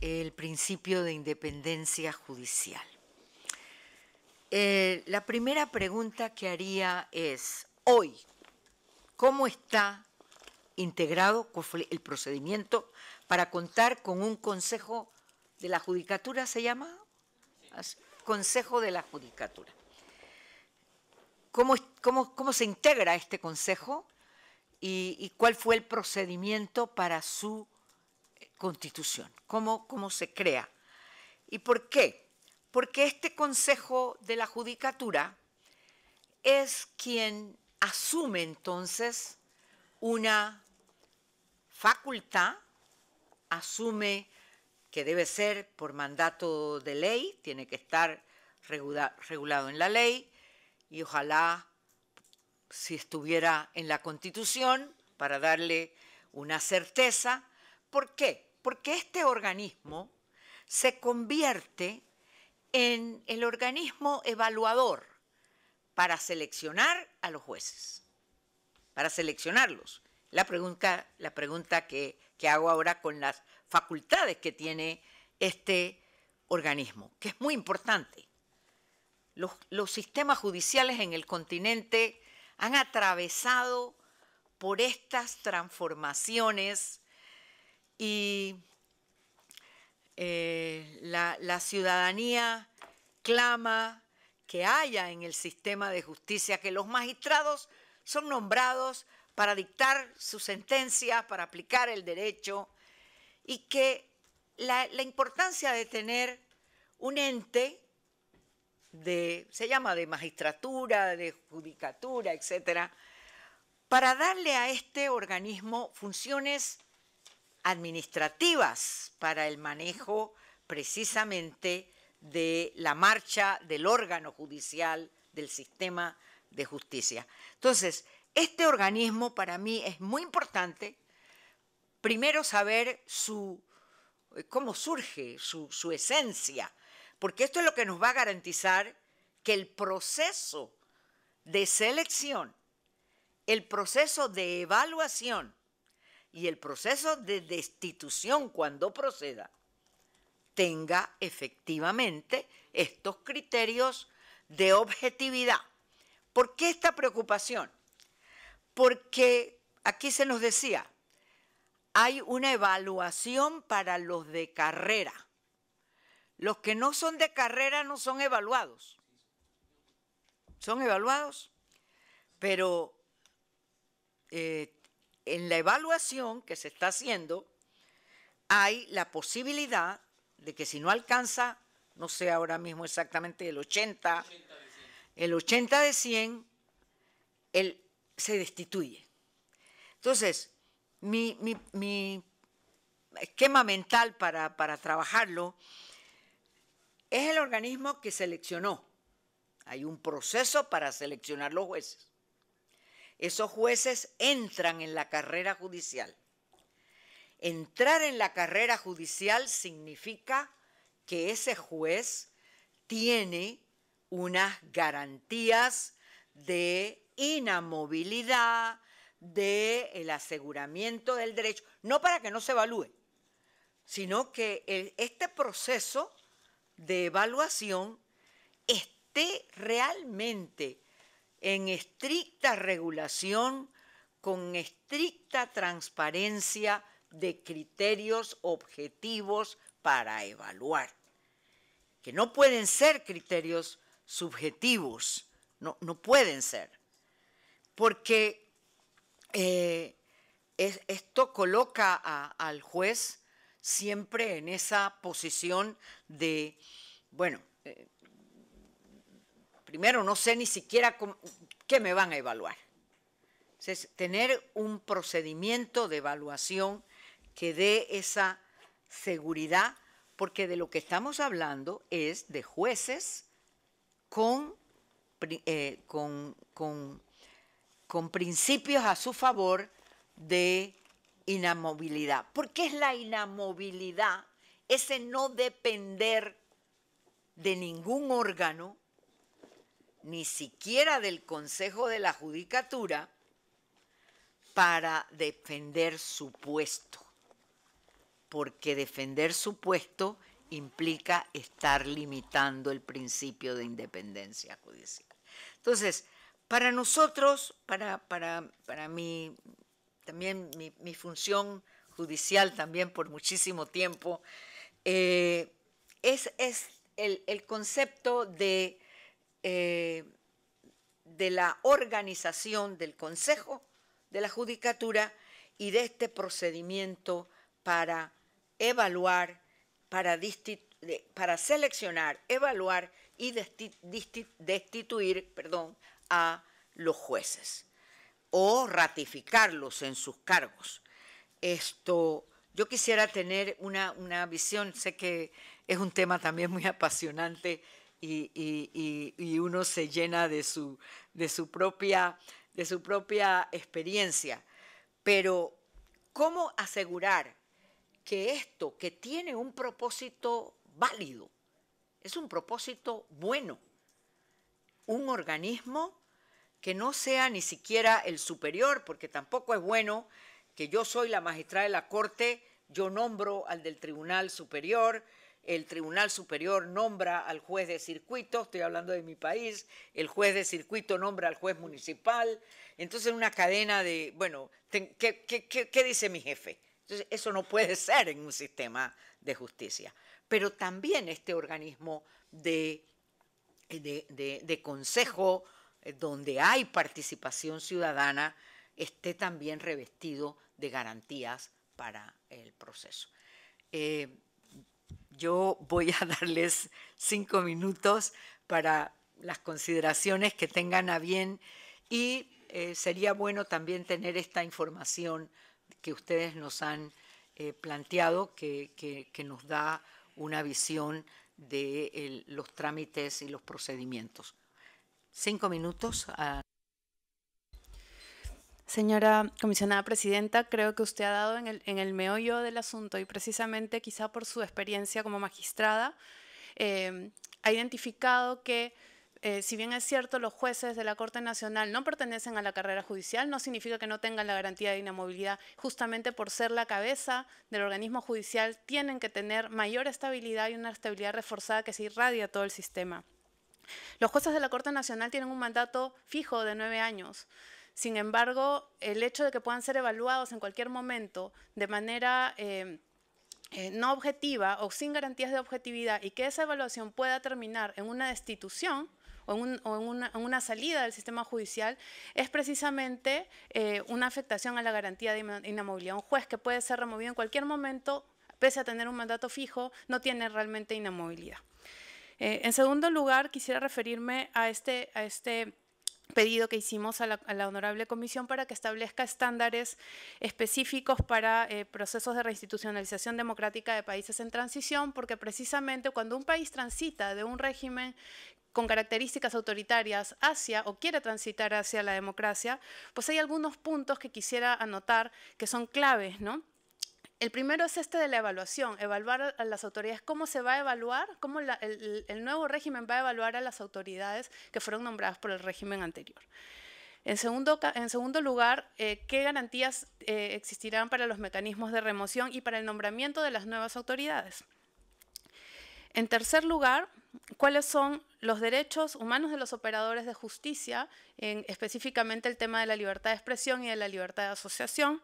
el principio de independencia judicial. Eh, la primera pregunta que haría es, hoy, ¿cómo está integrado el procedimiento para contar con un consejo de la judicatura, se llama? Consejo de la judicatura. ¿Cómo, cómo se integra este consejo y cuál fue el procedimiento para su constitución, cómo, cómo se crea. ¿Y por qué? Porque este Consejo de la Judicatura es quien asume entonces una facultad, asume que debe ser por mandato de ley, tiene que estar regulado en la ley y ojalá si estuviera en la Constitución para darle una certeza. ¿Por qué? porque este organismo se convierte en el organismo evaluador para seleccionar a los jueces, para seleccionarlos. La pregunta, la pregunta que, hago ahora con las facultades que tiene este organismo, que es muy importante. los, sistemas judiciales en el continente han atravesado por estas transformaciones y eh, la, ciudadanía clama que haya en el sistema de justicia que los magistrados son nombrados para dictar sus sentencias, para aplicar el derecho y que la, importancia de tener un ente de, se llama de magistratura, de judicatura, etcétera, para darle a este organismo funciones administrativas para el manejo precisamente de la marcha del órgano judicial del sistema de justicia. Entonces, este organismo para mí es muy importante, primero saber su, eh, cómo surge su, su esencia, porque esto es lo que nos va a garantizar que el proceso de selección, el proceso de evaluación y el proceso de destitución cuando proceda tenga efectivamente estos criterios de objetividad. ¿Por qué esta preocupación? Porque aquí se nos decía, hay una evaluación para los de carrera. Los que no son de carrera no son evaluados. Son evaluados, pero eh, en la evaluación que se está haciendo hay la posibilidad de que si no alcanza, no sé ahora mismo exactamente, el 80, el 80 de 100, él se destituye. Entonces, mi, esquema mental para, para trabajarlo es el organismo que seleccionó. Hay un proceso para seleccionar los jueces. Esos jueces entran en la carrera judicial. Entrar en la carrera judicial significa que ese juez tiene unas garantías de inamovilidad, de el aseguramiento del derecho, no para que no se evalúe, sino que este proceso de evaluación esté realmente en estricta regulación, con estricta transparencia de criterios objetivos para evaluar, que no pueden ser criterios subjetivos, no, no pueden ser, porque eh, esto coloca al juez siempre en esa posición de, bueno, eh, primero no sé ni siquiera qué me van a evaluar. Entonces, tener un procedimiento de evaluación que dé esa seguridad, porque de lo que estamos hablando es de jueces con, eh, con, con principios a su favor de inamovilidad. ¿Por qué es la inamovilidad? Ese no depender de ningún órgano ni siquiera del Consejo de la Judicatura, para defender su puesto, porque defender su puesto implica estar limitando el principio de independencia judicial. Entonces, para nosotros, para, para, mí, también mi, función judicial también por muchísimo tiempo, eh, es, el, concepto de eh, de la organización del Consejo de la Judicatura y de este procedimiento para evaluar, para, para seleccionar, evaluar y destituir perdón, a los jueces o ratificarlos en sus cargos. Esto, yo quisiera tener una visión, sé que es un tema también muy apasionante y, uno se llena de su, propia, de su propia experiencia. Pero, ¿cómo asegurar que esto, que tiene un propósito válido, es un propósito bueno, un organismo que no sea ni siquiera el superior, porque tampoco es bueno que yo soy la magistrada de la Corte, yo nombro al del Tribunal Superior, el Tribunal Superior nombra al juez de circuito, estoy hablando de mi país, el juez de circuito nombra al juez municipal, entonces una cadena de, bueno, ¿qué, dice mi jefe? Entonces eso no puede ser en un sistema de justicia. Pero también este organismo de, de, consejo eh, donde hay participación ciudadana esté también revestido de garantías para el proceso. Eh, yo voy a darles cinco minutos para las consideraciones que tengan a bien y eh, sería bueno también tener esta información que ustedes nos han eh, planteado, que, nos da una visión de los trámites y los procedimientos. Cinco minutos. Ah. Señora comisionada presidenta, creo que usted ha dado en el, meollo del asunto y precisamente quizá por su experiencia como magistrada, eh, ha identificado que eh, si bien es cierto, los jueces de la Corte Nacional no pertenecen a la carrera judicial, no significa que no tengan la garantía de inamovilidad. Justamente por ser la cabeza del organismo judicial, tienen que tener mayor estabilidad y una estabilidad reforzada que se irradia a todo el sistema. Los jueces de la Corte Nacional tienen un mandato fijo de nueve años. Sin embargo, el hecho de que puedan ser evaluados en cualquier momento de manera... Eh, eh, no objetiva o sin garantías de objetividad y que esa evaluación pueda terminar en una destitución o en, una, salida del sistema judicial es precisamente eh, una afectación a la garantía de inamovilidad. Un juez que puede ser removido en cualquier momento, pese a tener un mandato fijo, no tiene realmente inamovilidad. en segundo lugar, quisiera referirme a este, a este pedido que hicimos a la, Honorable Comisión para que establezca estándares específicos para eh, procesos de reinstitucionalización democrática de países en transición, porque precisamente cuando un país transita de un régimen con características autoritarias hacia o quiere transitar hacia la democracia, pues hay algunos puntos que quisiera anotar que son claves, ¿no? El primero es este de la evaluación, evaluar a las autoridades, cómo se va a evaluar, cómo el, nuevo régimen va a evaluar a las autoridades que fueron nombradas por el régimen anterior. En segundo, lugar, eh, ¿qué garantías eh, existirán para los mecanismos de remoción y para el nombramiento de las nuevas autoridades? En tercer lugar, ¿cuáles son los derechos humanos de los operadores de justicia, en, específicamente el tema de la libertad de expresión y de la libertad de asociación?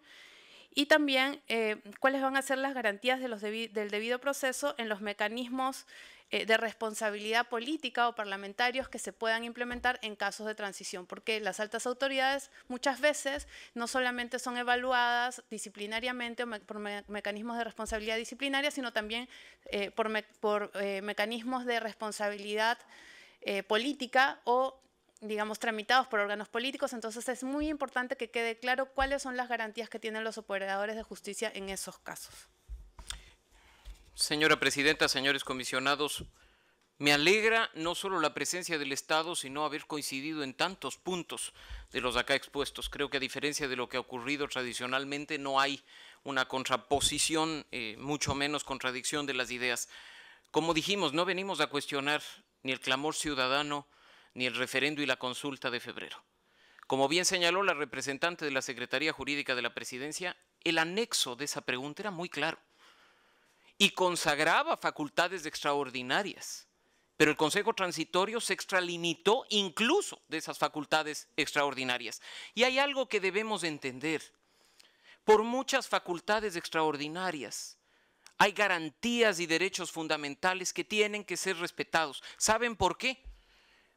y también eh, cuáles van a ser las garantías del debido proceso en los mecanismos eh, de responsabilidad política o parlamentarios que se puedan implementar en casos de transición, porque las altas autoridades muchas veces no solamente son evaluadas disciplinariamente o por mecanismos de responsabilidad disciplinaria, sino también eh, por, por mecanismos de responsabilidad política o digamos, tramitados por órganos políticos. Entonces es muy importante que quede claro cuáles son las garantías que tienen los operadores de justicia en esos casos. Señora Presidenta, señores comisionados, me alegra no solo la presencia del Estado, sino haber coincidido en tantos puntos de los acá expuestos. Creo que a diferencia de lo que ha ocurrido tradicionalmente, no hay una contraposición, eh, mucho menos contradicción de las ideas. Como dijimos, no venimos a cuestionar ni el clamor ciudadano, ni el referendo y la consulta de febrero. Como bien señaló la representante de la Secretaría Jurídica de la Presidencia, el anexo de esa pregunta era muy claro y consagraba facultades extraordinarias, pero el Consejo Transitorio se extralimitó incluso de esas facultades extraordinarias. Y hay algo que debemos entender. Por muchas facultades extraordinarias, hay garantías y derechos fundamentales que tienen que ser respetados. ¿Saben por qué?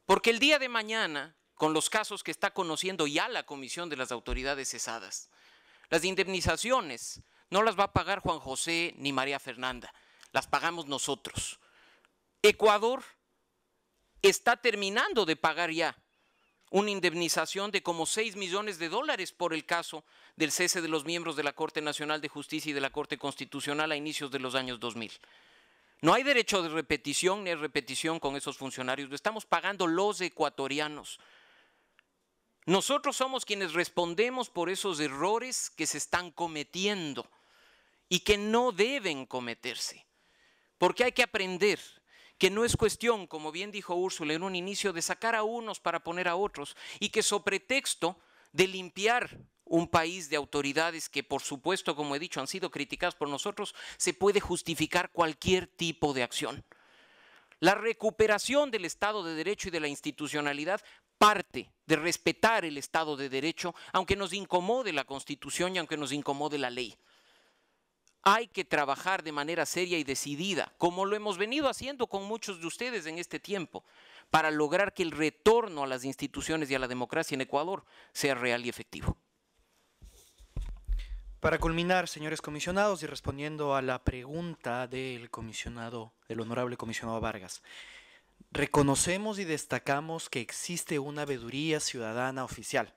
Porque el día de mañana, con los casos que está conociendo ya la Comisión de las Autoridades Cesadas, las indemnizaciones no las va a pagar Juan José ni María Fernanda, las pagamos nosotros. Ecuador está terminando de pagar ya una indemnización de como 6 millones de dólares por el caso del cese de los miembros de la Corte Nacional de Justicia y de la Corte Constitucional a inicios de los años 2000. No hay derecho de repetición ni repetición con esos funcionarios, lo estamos pagando los ecuatorianos. Nosotros somos quienes respondemos por esos errores que se están cometiendo y que no deben cometerse, porque hay que aprender que no es cuestión, como bien dijo Úrsula en un inicio, de sacar a unos para poner a otros y que sobre texto de limpiar un país de autoridades que, por supuesto, como he dicho, han sido criticadas por nosotros, se puede justificar cualquier tipo de acción. La recuperación del Estado de Derecho y de la institucionalidad parte de respetar el Estado de Derecho, aunque nos incomode la Constitución y aunque nos incomode la ley. Hay que trabajar de manera seria y decidida, como lo hemos venido haciendo con muchos de ustedes en este tiempo, para lograr que el retorno a las instituciones y a la democracia en Ecuador sea real y efectivo. Para culminar, señores comisionados, y respondiendo a la pregunta del comisionado, del honorable comisionado Vargas, reconocemos y destacamos que existe una veeduría ciudadana oficial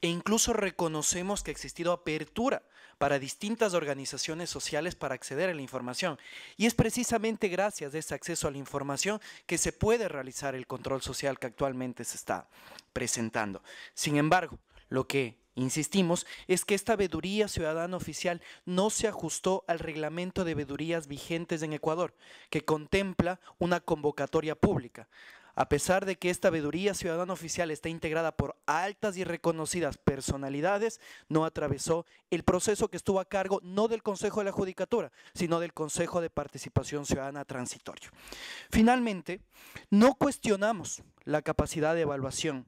e incluso reconocemos que ha existido apertura para distintas organizaciones sociales para acceder a la información. Y es precisamente gracias a ese acceso a la información que se puede realizar el control social que actualmente se está presentando. Sin embargo, lo que Insistimos, es que esta veeduría ciudadana oficial no se ajustó al reglamento de veedurías vigentes en Ecuador, que contempla una convocatoria pública. A pesar de que esta veeduría ciudadana oficial está integrada por altas y reconocidas personalidades, no atravesó el proceso que estuvo a cargo no del Consejo de la Judicatura, sino del Consejo de Participación Ciudadana Transitorio. Finalmente, no cuestionamos la capacidad de evaluación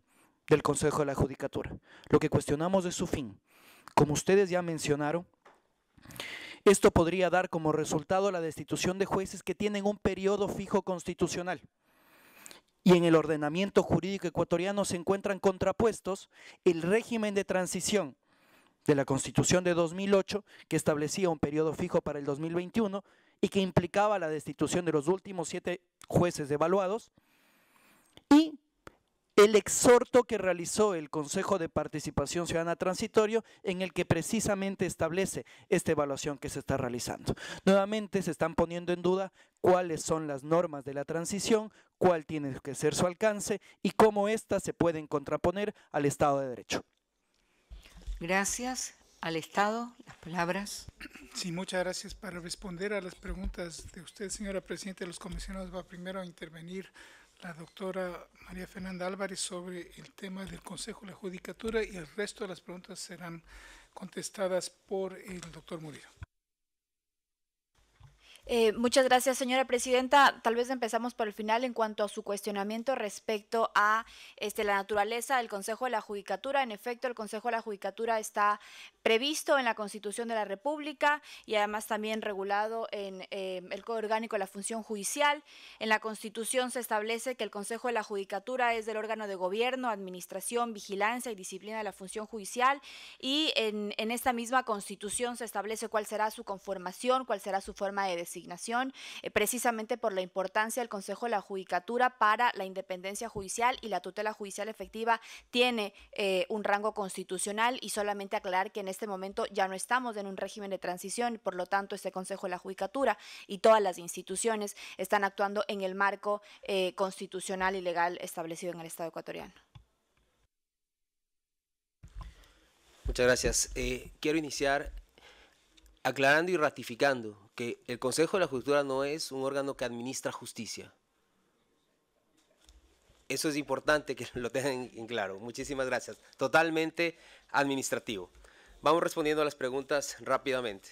del Consejo de la Judicatura. Lo que cuestionamos es su fin. Como ustedes ya mencionaron, esto podría dar como resultado la destitución de jueces que tienen un periodo fijo constitucional y en el ordenamiento jurídico ecuatoriano se encuentran contrapuestos el régimen de transición de la Constitución de 2008, que establecía un periodo fijo para el 2021 y que implicaba la destitución de los últimos siete jueces evaluados, y el exhorto que realizó el Consejo de Participación Ciudadana Transitorio en el que precisamente establece esta evaluación que se está realizando. Nuevamente se están poniendo en duda cuáles son las normas de la transición, cuál tiene que ser su alcance y cómo éstas se pueden contraponer al Estado de Derecho. Gracias. Al Estado, las palabras. Sí, muchas gracias. Para responder a las preguntas de usted, señora Presidenta, los comisionados va primero a intervenir la doctora María Fernanda Álvarez sobre el tema del Consejo de la Judicatura y el resto de las preguntas serán contestadas por el doctor Murillo. Eh, muchas gracias, señora presidenta. Tal vez empezamos por el final en cuanto a su cuestionamiento respecto a este, la naturaleza del Consejo de la Judicatura. En efecto, el Consejo de la Judicatura está previsto en la Constitución de la República y además también regulado en eh, el Código Orgánico de la Función Judicial. En la Constitución se establece que el Consejo de la Judicatura es del órgano de gobierno, administración, vigilancia y disciplina de la función judicial y en, en esta misma Constitución se establece cuál será su conformación, cuál será su forma de decir designación, eh, precisamente por la importancia del Consejo de la Judicatura para la independencia judicial y la tutela judicial efectiva tiene eh, un rango constitucional y solamente aclarar que en este momento ya no estamos en un régimen de transición, por lo tanto este Consejo de la Judicatura y todas las instituciones están actuando en el marco eh, constitucional y legal establecido en el Estado ecuatoriano. Muchas gracias. quiero iniciar aclarando y ratificando que el Consejo de la Judicatura no es un órgano que administra justicia. Eso es importante que lo tengan en claro. Muchísimas gracias. Totalmente administrativo. Vamos respondiendo a las preguntas rápidamente.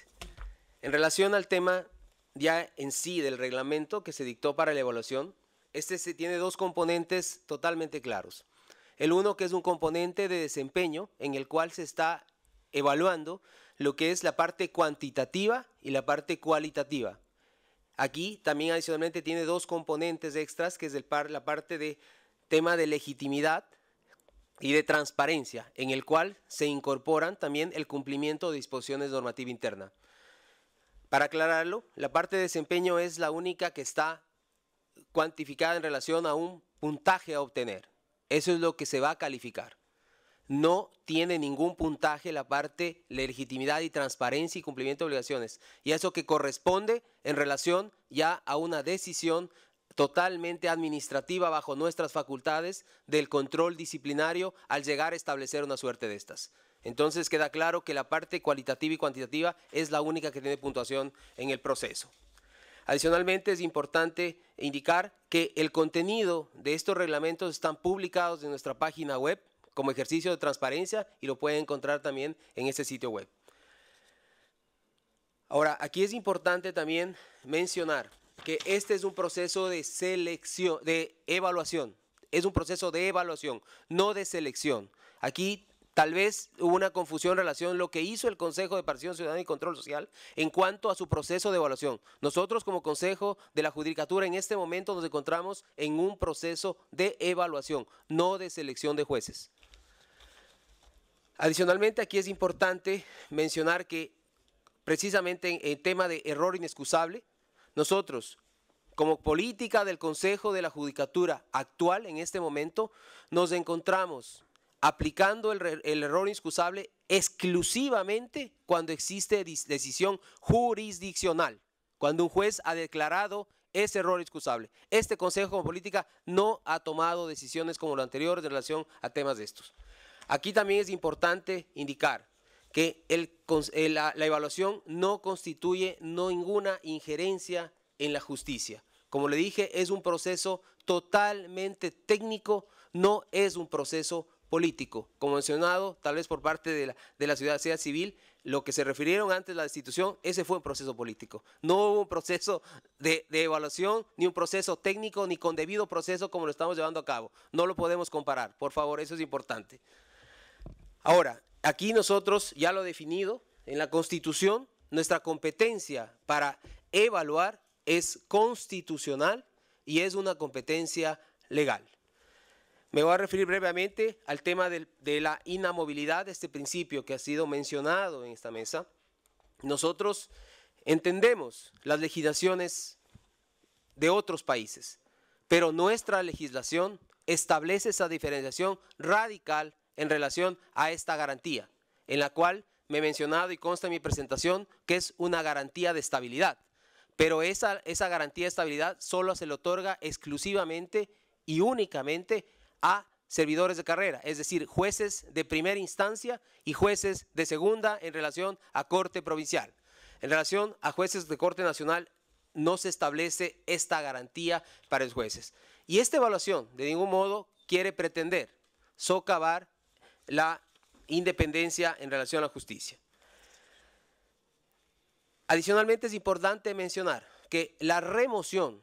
En relación al tema ya en sí del reglamento que se dictó para la evaluación, este tiene dos componentes totalmente claros. El uno que es un componente de desempeño en el cual se está evaluando lo que es la parte cuantitativa y la parte cualitativa. Aquí también adicionalmente tiene dos componentes extras, que es la parte de tema de legitimidad y de transparencia, en el cual se incorporan también el cumplimiento de disposiciones normativa interna. Para aclararlo, la parte de desempeño es la única que está cuantificada en relación a un puntaje a obtener. Eso es lo que se va a calificar no tiene ningún puntaje la parte de legitimidad y transparencia y cumplimiento de obligaciones. Y eso que corresponde en relación ya a una decisión totalmente administrativa bajo nuestras facultades del control disciplinario al llegar a establecer una suerte de estas. Entonces queda claro que la parte cualitativa y cuantitativa es la única que tiene puntuación en el proceso. Adicionalmente, es importante indicar que el contenido de estos reglamentos están publicados en nuestra página web como ejercicio de transparencia y lo pueden encontrar también en este sitio web. Ahora, aquí es importante también mencionar que este es un proceso de selección, de evaluación. Es un proceso de evaluación, no de selección. Aquí Tal vez hubo una confusión en relación a lo que hizo el Consejo de Participación Ciudadana y Control Social en cuanto a su proceso de evaluación. Nosotros como Consejo de la Judicatura en este momento nos encontramos en un proceso de evaluación, no de selección de jueces. Adicionalmente, aquí es importante mencionar que precisamente en el tema de error inexcusable, nosotros, como política del Consejo de la Judicatura actual en este momento, nos encontramos aplicando el, error inexcusable exclusivamente cuando existe decisión jurisdiccional, cuando un juez ha declarado ese error inexcusable. Este Consejo como política no ha tomado decisiones como lo anterior en relación a temas de estos. Aquí también es importante indicar que eh, la, evaluación no constituye ninguna injerencia en la justicia. Como le dije, es un proceso totalmente técnico, no es un proceso político. Como mencionado, tal vez por parte de la, de ciudad, civil, lo que se refirieron antes de la destitución, ese fue un proceso político. No hubo un proceso de, evaluación, ni un proceso técnico, ni con debido proceso como lo estamos llevando a cabo. No lo podemos comparar. Por favor, eso es importante. Ahora, aquí nosotros ya lo definido en la Constitución, nuestra competencia para evaluar es constitucional y es una competencia legal. Me voy a referir brevemente al tema de, de la inamovilidad, este principio que ha sido mencionado en esta mesa. Nosotros entendemos las legislaciones de otros países, pero nuestra legislación establece esa diferenciación radical en relación a esta garantía, en la cual me he mencionado y consta en mi presentación que es una garantía de estabilidad. Pero esa, garantía de estabilidad solo se le otorga exclusivamente y únicamente a servidores de carrera, es decir, jueces de primera instancia y jueces de segunda en relación a corte provincial. En relación a jueces de corte nacional, no se establece esta garantía para los jueces. Y esta evaluación, de ningún modo, quiere pretender socavar la independencia en relación a la justicia. Adicionalmente es importante mencionar que la remoción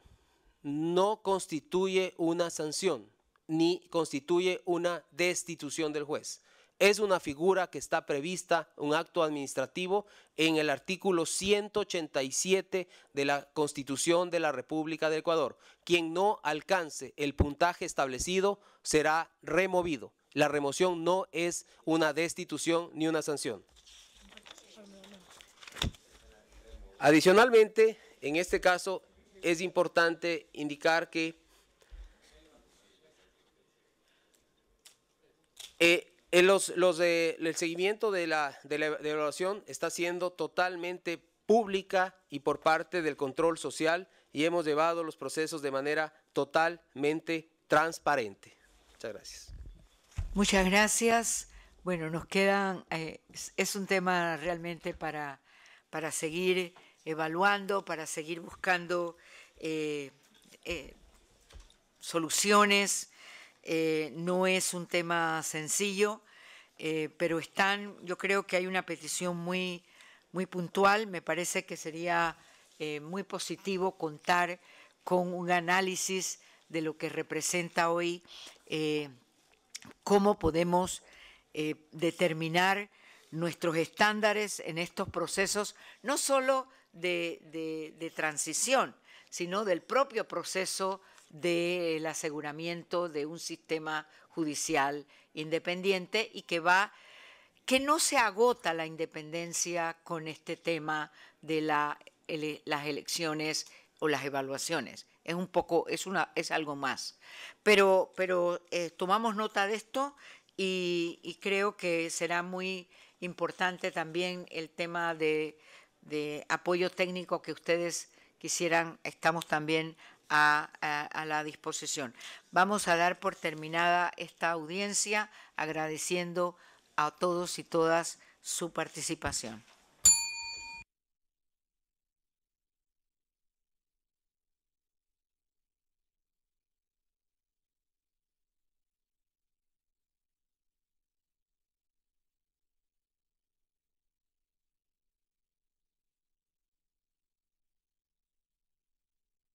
no constituye una sanción ni constituye una destitución del juez. Es una figura que está prevista, un acto administrativo, en el artículo 187 de la Constitución de la República del Ecuador. Quien no alcance el puntaje establecido será removido. La remoción no es una destitución ni una sanción. Adicionalmente, en este caso es importante indicar que eh, eh, el seguimiento de la, de la evaluación está siendo totalmente pública y por parte del control social y hemos llevado los procesos de manera totalmente transparente. Muchas gracias. Muchas gracias. Bueno, nos quedan, eh, es un tema realmente para, para seguir evaluando, para seguir buscando eh, eh, soluciones. no es un tema sencillo, pero están, yo creo que hay una petición muy, muy puntual. Me parece que sería muy positivo contar con un análisis de lo que representa hoy cómo podemos eh, determinar nuestros estándares en estos procesos, no solo de, transición, sino del propio proceso del aseguramiento de un sistema judicial independiente y que va que no se agota la independencia con este tema de las elecciones o las evaluaciones es un poco, es, una, es algo más. Pero, pero eh, tomamos nota de esto y, creo que será muy importante también el tema de, apoyo técnico que ustedes quisieran, estamos también a, la disposición. Vamos a dar por terminada esta audiencia agradeciendo a todos y todas su participación.